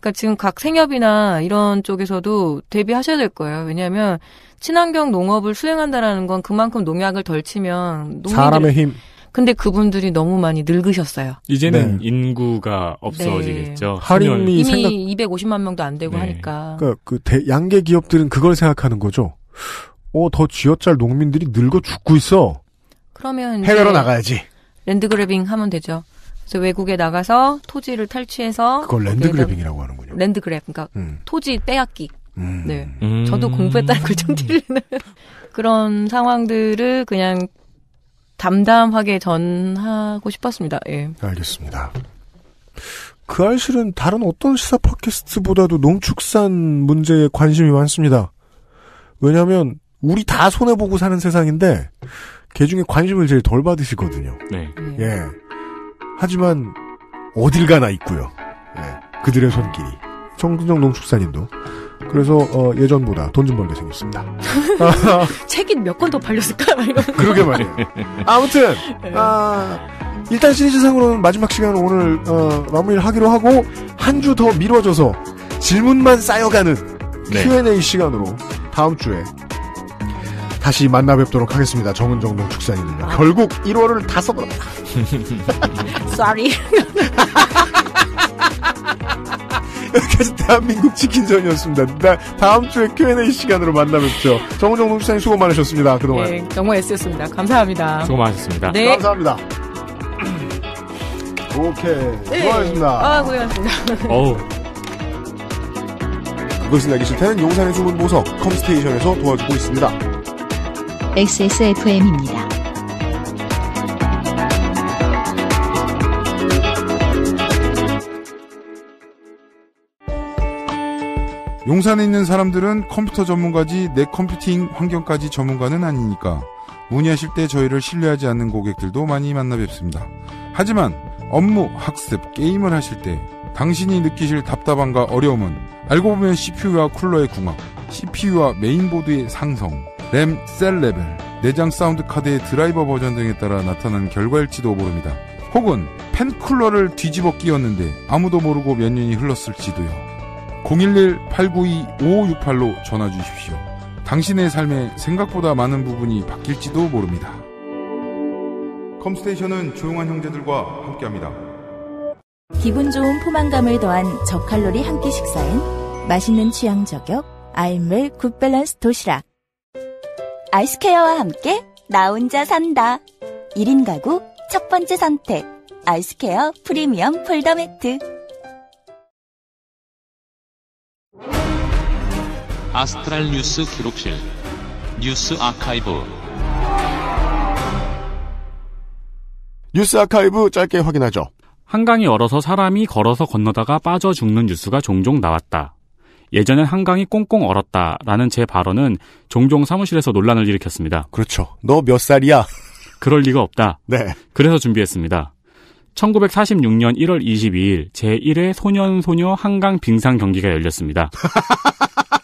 그러니까 지금 각 생협이나 이런 쪽에서도 대비하셔야 될 거예요. 왜냐하면 친환경 농업을 수행한다라는 건 그만큼 농약을 덜 치면 농민들, 사람의 힘. 근데 그분들이 너무 많이 늙으셨어요. 이제는 네. 인구가 없어지겠죠. 네. 할인이 이미 250만 명도 안 되고 네. 하니까. 그러니까 그 대, 양계 기업들은 그걸 생각하는 거죠. 어, 더 쥐어짤 농민들이 늙어 죽고 있어. 그러면 해외로 나가야지. 랜드그래빙 하면 되죠. 그래서 외국에 나가서 토지를 탈취해서 그걸 랜드그래빙이라고 하는군요. 랜드그랩, 그러니까 음. 토지 빼앗기. 음. 네, 음. 저도 공부했다는 글좀 틀리는 그런 상황들을 그냥 담담하게 전하고 싶었습니다. 예. 알겠습니다. 그 알실은 다른 어떤 시사 팟캐스트보다도 농축산 문제에 관심이 많습니다. 왜냐하면 우리 다 손해보고 사는 세상인데 개 중에 관심을 제일 덜 받으시거든요. 네. 예. 예. 하지만 어딜 가나 있고요. 예. 그들의 손길이. 청근정농축사님도 그래서 어, 예전보다 돈 좀 벌게 생겼습니다. 책이 몇 권 더 팔렸을까? 그러게 말이에요. 아무튼 네. 아, 일단 시리즈상으로는 마지막 시간을 오늘 어, 마무리를 하기로 하고 한 주 더 미뤄져서 질문만 쌓여가는 네. Q&A 시간으로 다음 주에 다시 만나 뵙도록 하겠습니다. 정은정 동축산인은요 아. 결국 1월을 다 써버렸다. Sorry. 여기까지 대한민국 치킨전이었습니다. 네, 다음 주에 Q&A 시간으로 만나 뵙죠. 정은정 동축산님 수고 많으셨습니다. 그동안. 네, 정말 애쓰셨습니다. 감사합니다. 수고 많으셨습니다. 네. 감사합니다. 오케이. 네. 고하셨습니다 아, 고하셨습니다 어우. 그것은 알기 싫다는 용산의 숨은 보석 컴스테이션에서 도와주고 있습니다. XSFM입니다. 용산에 있는 사람들은 컴퓨터 전문가지 내 컴퓨팅 환경까지 전문가는 아니니까 문의하실 때 저희를 신뢰하지 않는 고객들도 많이 만나 뵙습니다. 하지만 업무, 학습, 게임을 하실 때 당신이 느끼실 답답함과 어려움은 알고 보면 CPU와 쿨러의 궁합, CPU와 메인보드의 상성, 램, 셀 레벨, 내장 사운드 카드의 드라이버 버전 등에 따라 나타난 결과일지도 모릅니다. 혹은 팬쿨러를 뒤집어 끼웠는데 아무도 모르고 몇 년이 흘렀을지도요. 011-892-5568로 전화 주십시오. 당신의 삶에 생각보다 많은 부분이 바뀔지도 모릅니다. 컴스테이션은 조용한 형제들과 함께합니다. 기분 좋은 포만감을 더한 저칼로리 한 끼 식사엔 맛있는 취향 저격 아임웰 굿밸런스 도시락 아이스케어와 함께 나 혼자 산다. 1인 가구 첫 번째 선택. 아이스케어 프리미엄 폴더 매트. 아스트랄 뉴스 기록실. 뉴스 아카이브. 뉴스 아카이브 짧게 확인하죠. 한강이 얼어서 사람이 걸어서 건너다가 빠져 죽는 뉴스가 종종 나왔다. 예전엔 한강이 꽁꽁 얼었다라는 제 발언은 종종 사무실에서 논란을 일으켰습니다. 그렇죠. 너 몇 살이야? 그럴 리가 없다. 네. 그래서 준비했습니다. 1946년 1월 22일 제1회 소년소녀 한강 빙상 경기가 열렸습니다.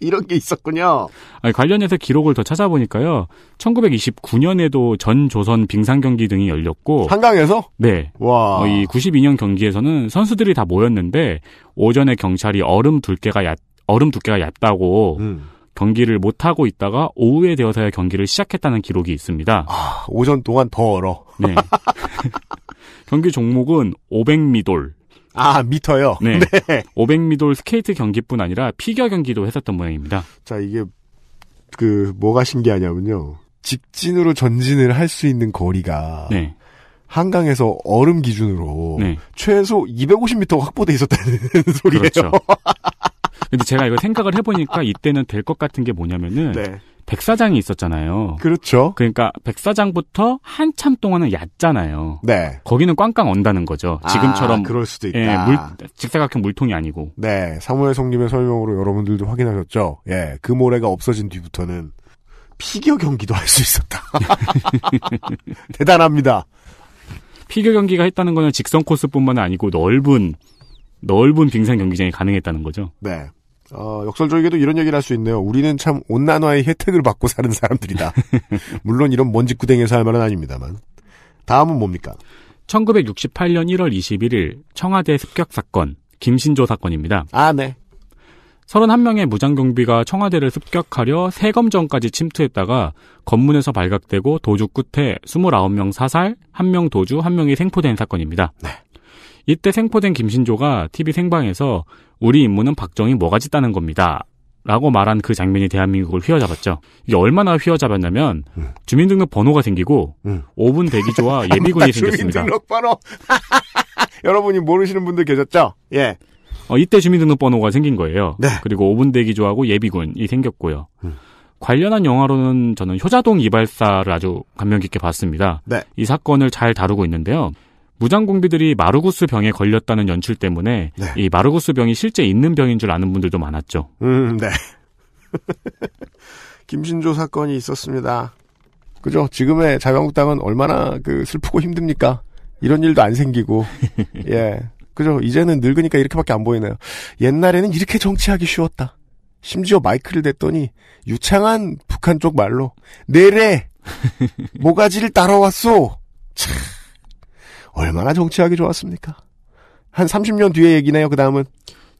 이런 게 있었군요. 아니, 관련해서 기록을 더 찾아보니까요. 1929년에도 전 조선 빙상 경기 등이 열렸고 한강에서 네. 와. 어, 이 92년 경기에서는 선수들이 다 모였는데 오전에 경찰이 얼음 둘개가 얕 얼음 두께가 얕다고 음. 경기를 못 하고 있다가 오후에 되어서야 경기를 시작했다는 기록이 있습니다. 아, 오전 동안 더 얼어. 네. 경기 종목은 500미돌, 아, 미터요? 네. 네. 500미돌 스케이트 경기뿐 아니라 피겨 경기도 했었던 모양입니다. 자, 이게, 그, 뭐가 신기하냐면요. 직진으로 전진을 할 수 있는 거리가. 네. 한강에서 얼음 기준으로 네. 최소 250m 확보돼 있었다는 소리예요. 그렇죠. 근데 제가 이걸 생각을 해보니까 이때는 될 것 같은 게 뭐냐면은 네. 백사장이 있었잖아요. 그렇죠. 그러니까 백사장부터 한참 동안은 얕잖아요. 네. 거기는 꽝꽝 언다는 거죠. 아, 지금처럼 그럴 수도 예, 있다. 예, 물, 직사각형 물통이 아니고. 네. 사무엘 성님의 설명으로 여러분들도 확인하셨죠. 예. 그 모래가 없어진 뒤부터는 피겨 경기도 할 수 있었다. 대단합니다. 피겨 경기가 했다는 거는 직선 코스뿐만 아니고 넓은 넓은 빙상 경기장이 가능했다는 거죠. 네. 어, 역설적에도 이런 얘기를 할 수 있네요. 우리는 참 온난화의 혜택을 받고 사는 사람들이다. 물론 이런 먼지구댕에서 이할 말은 아닙니다만. 다음은 뭡니까? 1968년 1월 21일 청와대 습격 사건, 김신조 사건입니다. 아, 네. 31명의 무장경비가 청와대를 습격하려 세검정까지 침투했다가 검문에서 발각되고 도주 끝에 29명 사살, 1명 도주, 1명이 생포된 사건입니다. 네. 이때 생포된 김신조가 TV 생방에서 우리 임무는 박정희 뭐가 짓다는 겁니다. 라고 말한 그 장면이 대한민국을 휘어잡았죠. 이게 얼마나 휘어잡았냐면 응. 주민등록 번호가 생기고 응. 5분 대기조와 예비군이 생겼습니다. 주민등록 번호 여러분이 모르시는 분들 계셨죠? 예. 어, 이때 주민등록 번호가 생긴 거예요. 네. 그리고 5분 대기조하고 예비군이 생겼고요. 응. 관련한 영화로는 저는 효자동 이발사를 아주 감명 깊게 봤습니다. 네. 이 사건을 잘 다루고 있는데요. 무장공비들이 마르구스 병에 걸렸다는 연출 때문에 네. 이 마르구스 병이 실제 있는 병인 줄 아는 분들도 많았죠. 음, 네. 김신조 사건이 있었습니다. 그죠? 지금의 자유한국당은 얼마나 그 슬프고 힘듭니까? 이런 일도 안 생기고. 예. 그죠? 이제는 늙으니까 이렇게밖에 안 보이네요. 옛날에는 이렇게 정치하기 쉬웠다. 심지어 마이크를 댔더니 유창한 북한 쪽 말로 내래 모가지를 따라왔소. 참. 얼마나 정치하기 좋았습니까? 한 30년 뒤의 얘기네요, 그 다음은.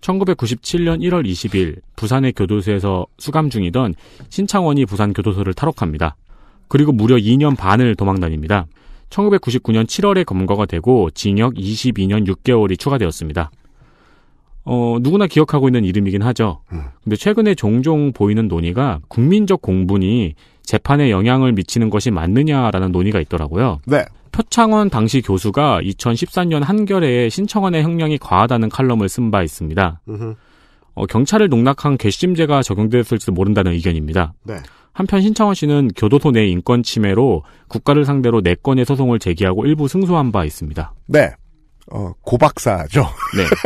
1997년 1월 20일 부산의 교도소에서 수감 중이던 신창원이 부산 교도소를 탈옥합니다. 그리고 무려 2년 반을 도망다닙니다. 1999년 7월에 검거가 되고 징역 22년 6개월이 추가되었습니다. 어, 누구나 기억하고 있는 이름이긴 하죠. 음. 근데 최근에 종종 보이는 논의가 국민적 공분이 재판에 영향을 미치는 것이 맞느냐라는 논의가 있더라고요. 네. 표창원 당시 교수가 2013년 한겨레에 신청원의 형량이 과하다는 칼럼을 쓴 바 있습니다. 어, 경찰을 농락한 괘씸죄가 적용됐을지도 모른다는 의견입니다. 네. 한편 신청원 씨는 교도소 내 인권 침해로 국가를 상대로 4건의 소송을 제기하고 일부 승소한 바 있습니다. 네. 어, 고박사죠. 네.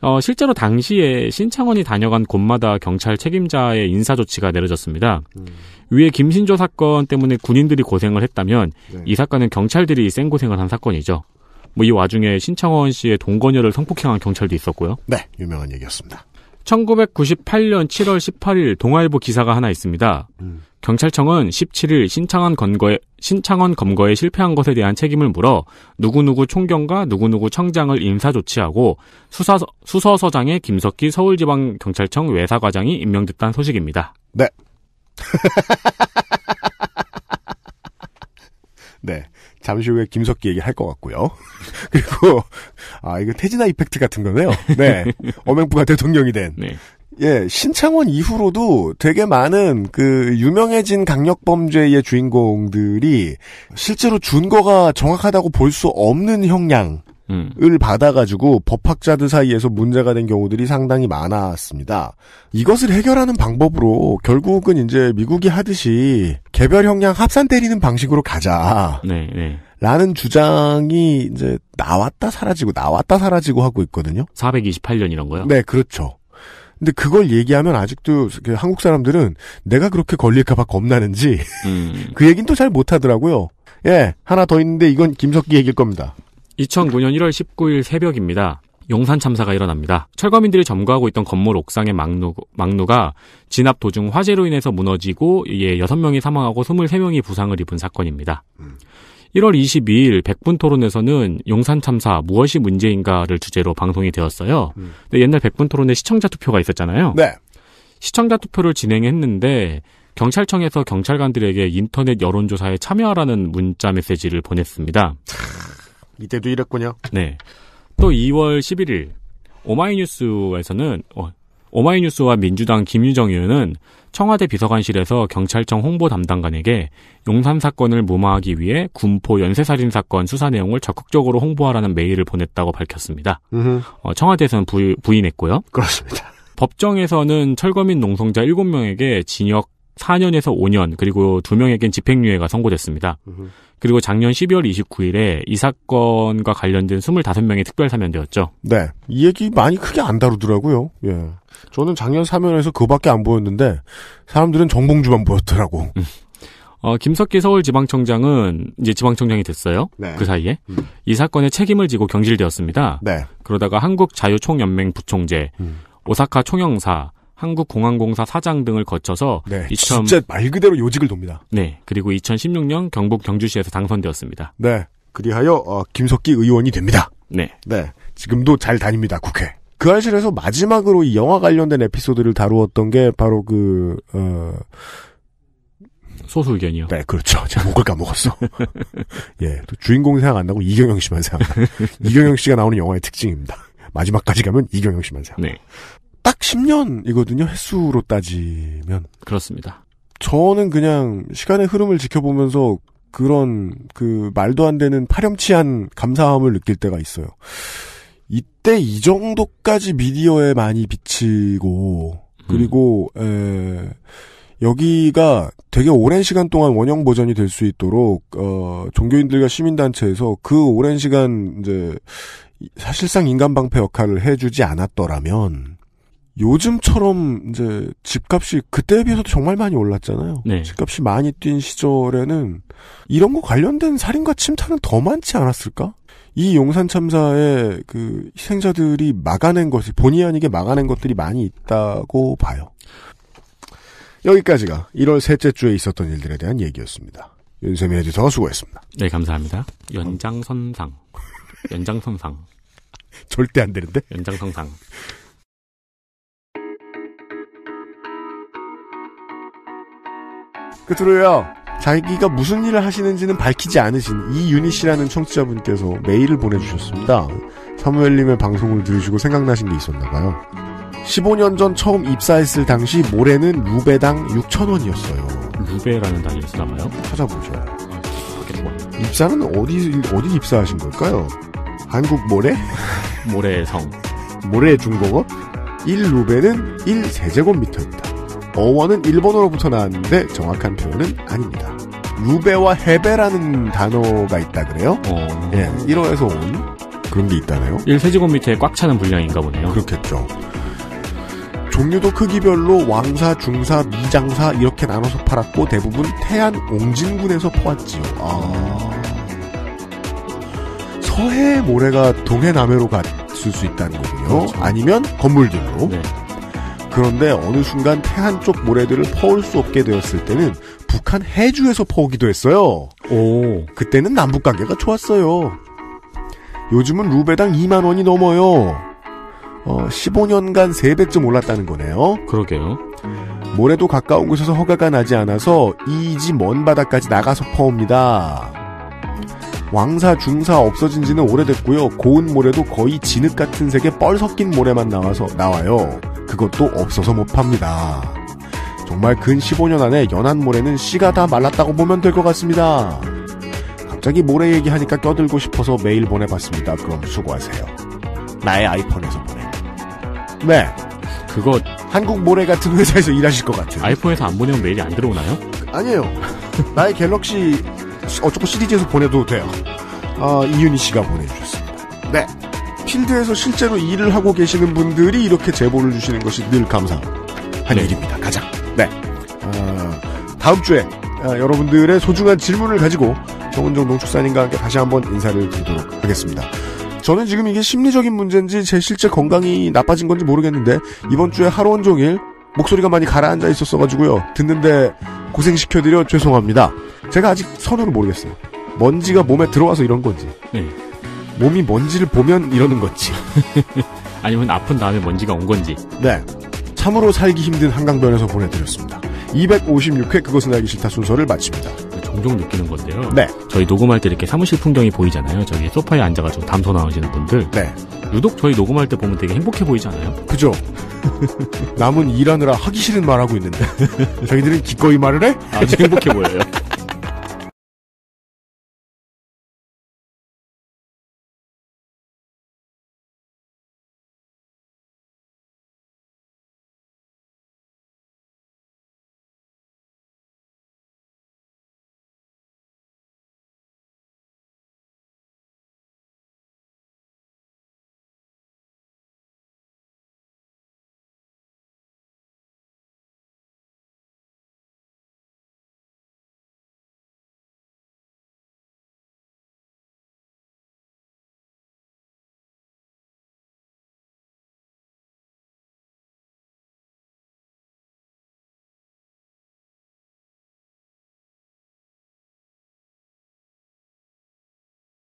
어, 실제로 당시에 신창원이 다녀간 곳마다 경찰 책임자의 인사 조치가 내려졌습니다. 음. 위에 김신조 사건 때문에 군인들이 고생을 했다면 네. 이 사건은 경찰들이 센 고생을 한 사건이죠. 뭐 이 와중에 신창원 씨의 동거녀를 성폭행한 경찰도 있었고요. 네, 유명한 얘기였습니다. 1998년 7월 18일 동아일보 기사가 하나 있습니다. 음. 경찰청은 17일 신창원 검거에, 신창원 검거에 실패한 것에 대한 책임을 물어 누구누구 총경과 누구누구 청장을 인사 조치하고 수사, 수서서장에 김석기 서울지방경찰청 외사과장이 임명됐다는 소식입니다. 네. 네. 잠시 후에 김석기 얘기할 것 같고요. 그리고 아 이거 태진아 이펙트 같은 거네요. 네, 어맹부가 대통령이 된. 네. 예, 신창원 이후로도 되게 많은 그 유명해진 강력 범죄의 주인공들이 실제로 준거가 정확하다고 볼 수 없는 형량. 음. 을 받아가지고 법학자들 사이에서 문제가 된 경우들이 상당히 많았습니다. 이것을 해결하는 방법으로 결국은 이제 미국이 하듯이 개별 형량 합산 때리는 방식으로 가자. 네, 네. 라는 주장이 이제 나왔다 사라지고 나왔다 사라지고 하고 있거든요. 428년 이런 거요? 네, 그렇죠. 근데 그걸 얘기하면 아직도 그 한국 사람들은 내가 그렇게 걸릴까봐 겁나는지 음. 그 얘긴 또 잘 못하더라고요. 예, 하나 더 있는데 이건 김석기 얘기일 겁니다. 2009년 1월 19일 새벽입니다. 용산 참사가 일어납니다. 철거민들이 점거하고 있던 건물 옥상의 막루, 막루가 진압 도중 화재로 인해서 무너지고 이 6명이 사망하고 23명이 부상을 입은 사건입니다. 1월 22일 백분 토론에서는 용산 참사 무엇이 문제인가를 주제로 방송이 되었어요. 음. 근데 옛날 백분 토론에 시청자 투표가 있었잖아요. 네. 시청자 투표를 진행했는데 경찰청에서 경찰관들에게 인터넷 여론조사에 참여하라는 문자 메시지를 보냈습니다. 이때도 이랬군요. 네. 또 2월 11일 오마이뉴스에서는 어, 오마이뉴스와 민주당 김유정 의원은 청와대 비서관실에서 경찰청 홍보 담당관에게 용산 사건을 무마하기 위해 군포 연쇄살인 사건 수사 내용을 적극적으로 홍보하라는 메일을 보냈다고 밝혔습니다. 어, 청와대에서는 부인, 부인했고요. 그렇습니다. 법정에서는 철거민 농성자 7명에게 징역 4년에서 5년 그리고 2명에겐 집행유예가 선고됐습니다. 으흠. 그리고 작년 12월 29일에 이 사건과 관련된 25명의 특별 사면되었죠. 네. 이 얘기 많이 크게 안 다루더라고요. 예. 저는 작년 사면에서 그밖에안 보였는데 사람들은 정봉주만 보였더라고. 음. 어, 김석기 서울지방청장은 이제 지방청장이 됐어요. 네. 그 사이에 음. 이사건의 책임을 지고 경질되었습니다. 네. 그러다가 한국자유총연맹 부총재, 음. 오사카 총영사, 한국공항공사 사장 등을 거쳐서 네, 2000... 진짜 말 그대로 요직을 돕니다. 네, 그리고 2016년 경북 경주시에서 당선되었습니다. 네, 그리하여 어, 김석기 의원이 됩니다. 네, 네, 지금도 잘 다닙니다 국회. 그 알실에서 마지막으로 이 영화 관련된 에피소드를 다루었던 게 바로 그 어... 소수 의견이요. 네, 그렇죠. 제가 목을 까먹었어. 예, 또 주인공 생각 안 나고 이경영 씨만 생각. 이경영 씨가 나오는 영화의 특징입니다. 마지막까지 가면 이경영 씨만 생각. 네. 딱 10년이거든요. 횟수로 따지면. 그렇습니다. 저는 그냥 시간의 흐름을 지켜보면서 그런 그 말도 안 되는 파렴치한 감사함을 느낄 때가 있어요. 이때 이 정도까지 미디어에 많이 비치고 그리고 음. 에, 여기가 되게 오랜 시간 동안 원형 버전이 될 수 있도록 어, 종교인들과 시민단체에서 그 오랜 시간 이제 사실상 인간 방패 역할을 해주지 않았더라면 요즘처럼 이제 집값이 그때에 비해서 도 정말 많이 올랐잖아요. 네. 집값이 많이 뛴 시절에는 이런 거 관련된 살인과 침탈은 더 많지 않았을까? 이 용산 참사에그 희생자들이 막아낸 것이 본의 아니게 막아낸 것들이 많이 있다고 봐요. 여기까지가 1월 셋째 주에 있었던 일들에 대한 얘기였습니다. 윤세미 에디터 수고했습니다. 네, 감사합니다. 연장선상. 연장선상. 절대 안 되는데? 연장선상. 끝으로요. 그 자기가 무슨 일을 하시는지는 밝히지 않으신 이유닛이라는 청취자분께서 메일을 보내주셨습니다. 사무엘님의 방송을 들으시고 생각나신 게 있었나 봐요. 15년 전 처음 입사했을 당시 모래는 루베당 6천원이었어요 루베라는 당이 있었나 봐요? 찾아보죠. 아, 입사는 어디, 어디 입사하신 걸까요? 한국 모래? 모래성. 모래 중국어? 1루베는 1제곱미터입니다. 세 어원은 일본어로부터 나왔는데 정확한 표현은 아닙니다. 루베와 헤베라는 단어가 있다 그래요. 어... 예, 1호에서 온 그런 게 있다네요. 1세제곱미터에 꽉 차는 분량인가 보네요. 그렇겠죠. 종류도 크기별로 왕사, 중사, 미장사 이렇게 나눠서 팔았고 대부분 태안 옹진군에서 퍼왔지요. 아... 서해 모래가 동해 남해로 갔을 수 있다는 거군요. 그렇죠. 아니면 건물들로. 네. 그런데 어느 순간 태안 쪽 모래들을 퍼올 수 없게 되었을 때는 북한 해주에서 퍼오기도 했어요. 오. 그때는 남북 관계가 좋았어요. 요즘은 루베당 2만 원이 넘어요. 어, 15년간 3배쯤 올랐다는 거네요. 그러게요. 모래도 가까운 곳에서 허가가 나지 않아서 이지 먼 바다까지 나가서 퍼옵니다. 왕사, 중사 없어진 지는 오래됐고요. 고운 모래도 거의 진흙 같은 색의 뻘 섞인 모래만 나와서 나와요. 그것도 없어서 못 팝니다. 정말 근 15년 안에 연한 모래는 씨가 다 말랐다고 보면 될 것 같습니다. 갑자기 모래 얘기하니까 껴들고 싶어서 메일 보내봤습니다. 그럼 수고하세요. 나의 아이폰에서 보내. 네. 그거 한국 모래 같은 회사에서 일하실 것같아요 아이폰에서 안 보내면 메일이 안 들어오나요? 아니에요. 나의 갤럭시 어쩌고 시리즈에서 보내도 돼요. 어, 이윤희 씨가 보내주셨습니다. 네. 필드에서 실제로 일을 하고 계시는 분들이 이렇게 제보를 주시는 것이 늘 감사한 네. 일입니다. 가장. 네. 아, 다음 주에 어, 여러분들의 소중한 질문을 가지고 정은정 농축산인과 함께 다시 한번 인사를 드리도록 하겠습니다. 저는 지금 이게 심리적인 문제인지 제 실제 건강이 나빠진 건지 모르겠는데 이번 주에 하루 온종일 목소리가 많이 가라앉아 있었어가지고요. 듣는데 고생시켜드려 죄송합니다. 제가 아직 선호를 모르겠어요. 먼지가 몸에 들어와서 이런 건지. 네. 몸이 먼지를 보면 이러는 건지. 아니면 아픈 다음에 먼지가 온 건지. 네. 참으로 살기 힘든 한강변에서 보내드렸습니다. 256회 그것은 알기 싫다 순서를 마칩니다. 네, 종종 느끼는 건데요. 네. 저희 녹음할 때 이렇게 사무실 풍경이 보이잖아요. 저기 소파에 앉아가지고 담소 나오시는 분들. 네. 유독 저희 녹음할 때 보면 되게 행복해 보이잖아요. 그죠? 남은 일하느라 하기 싫은 말 하고 있는데. 저희들은 기꺼이 말을 해? 아주 행복해 보여요.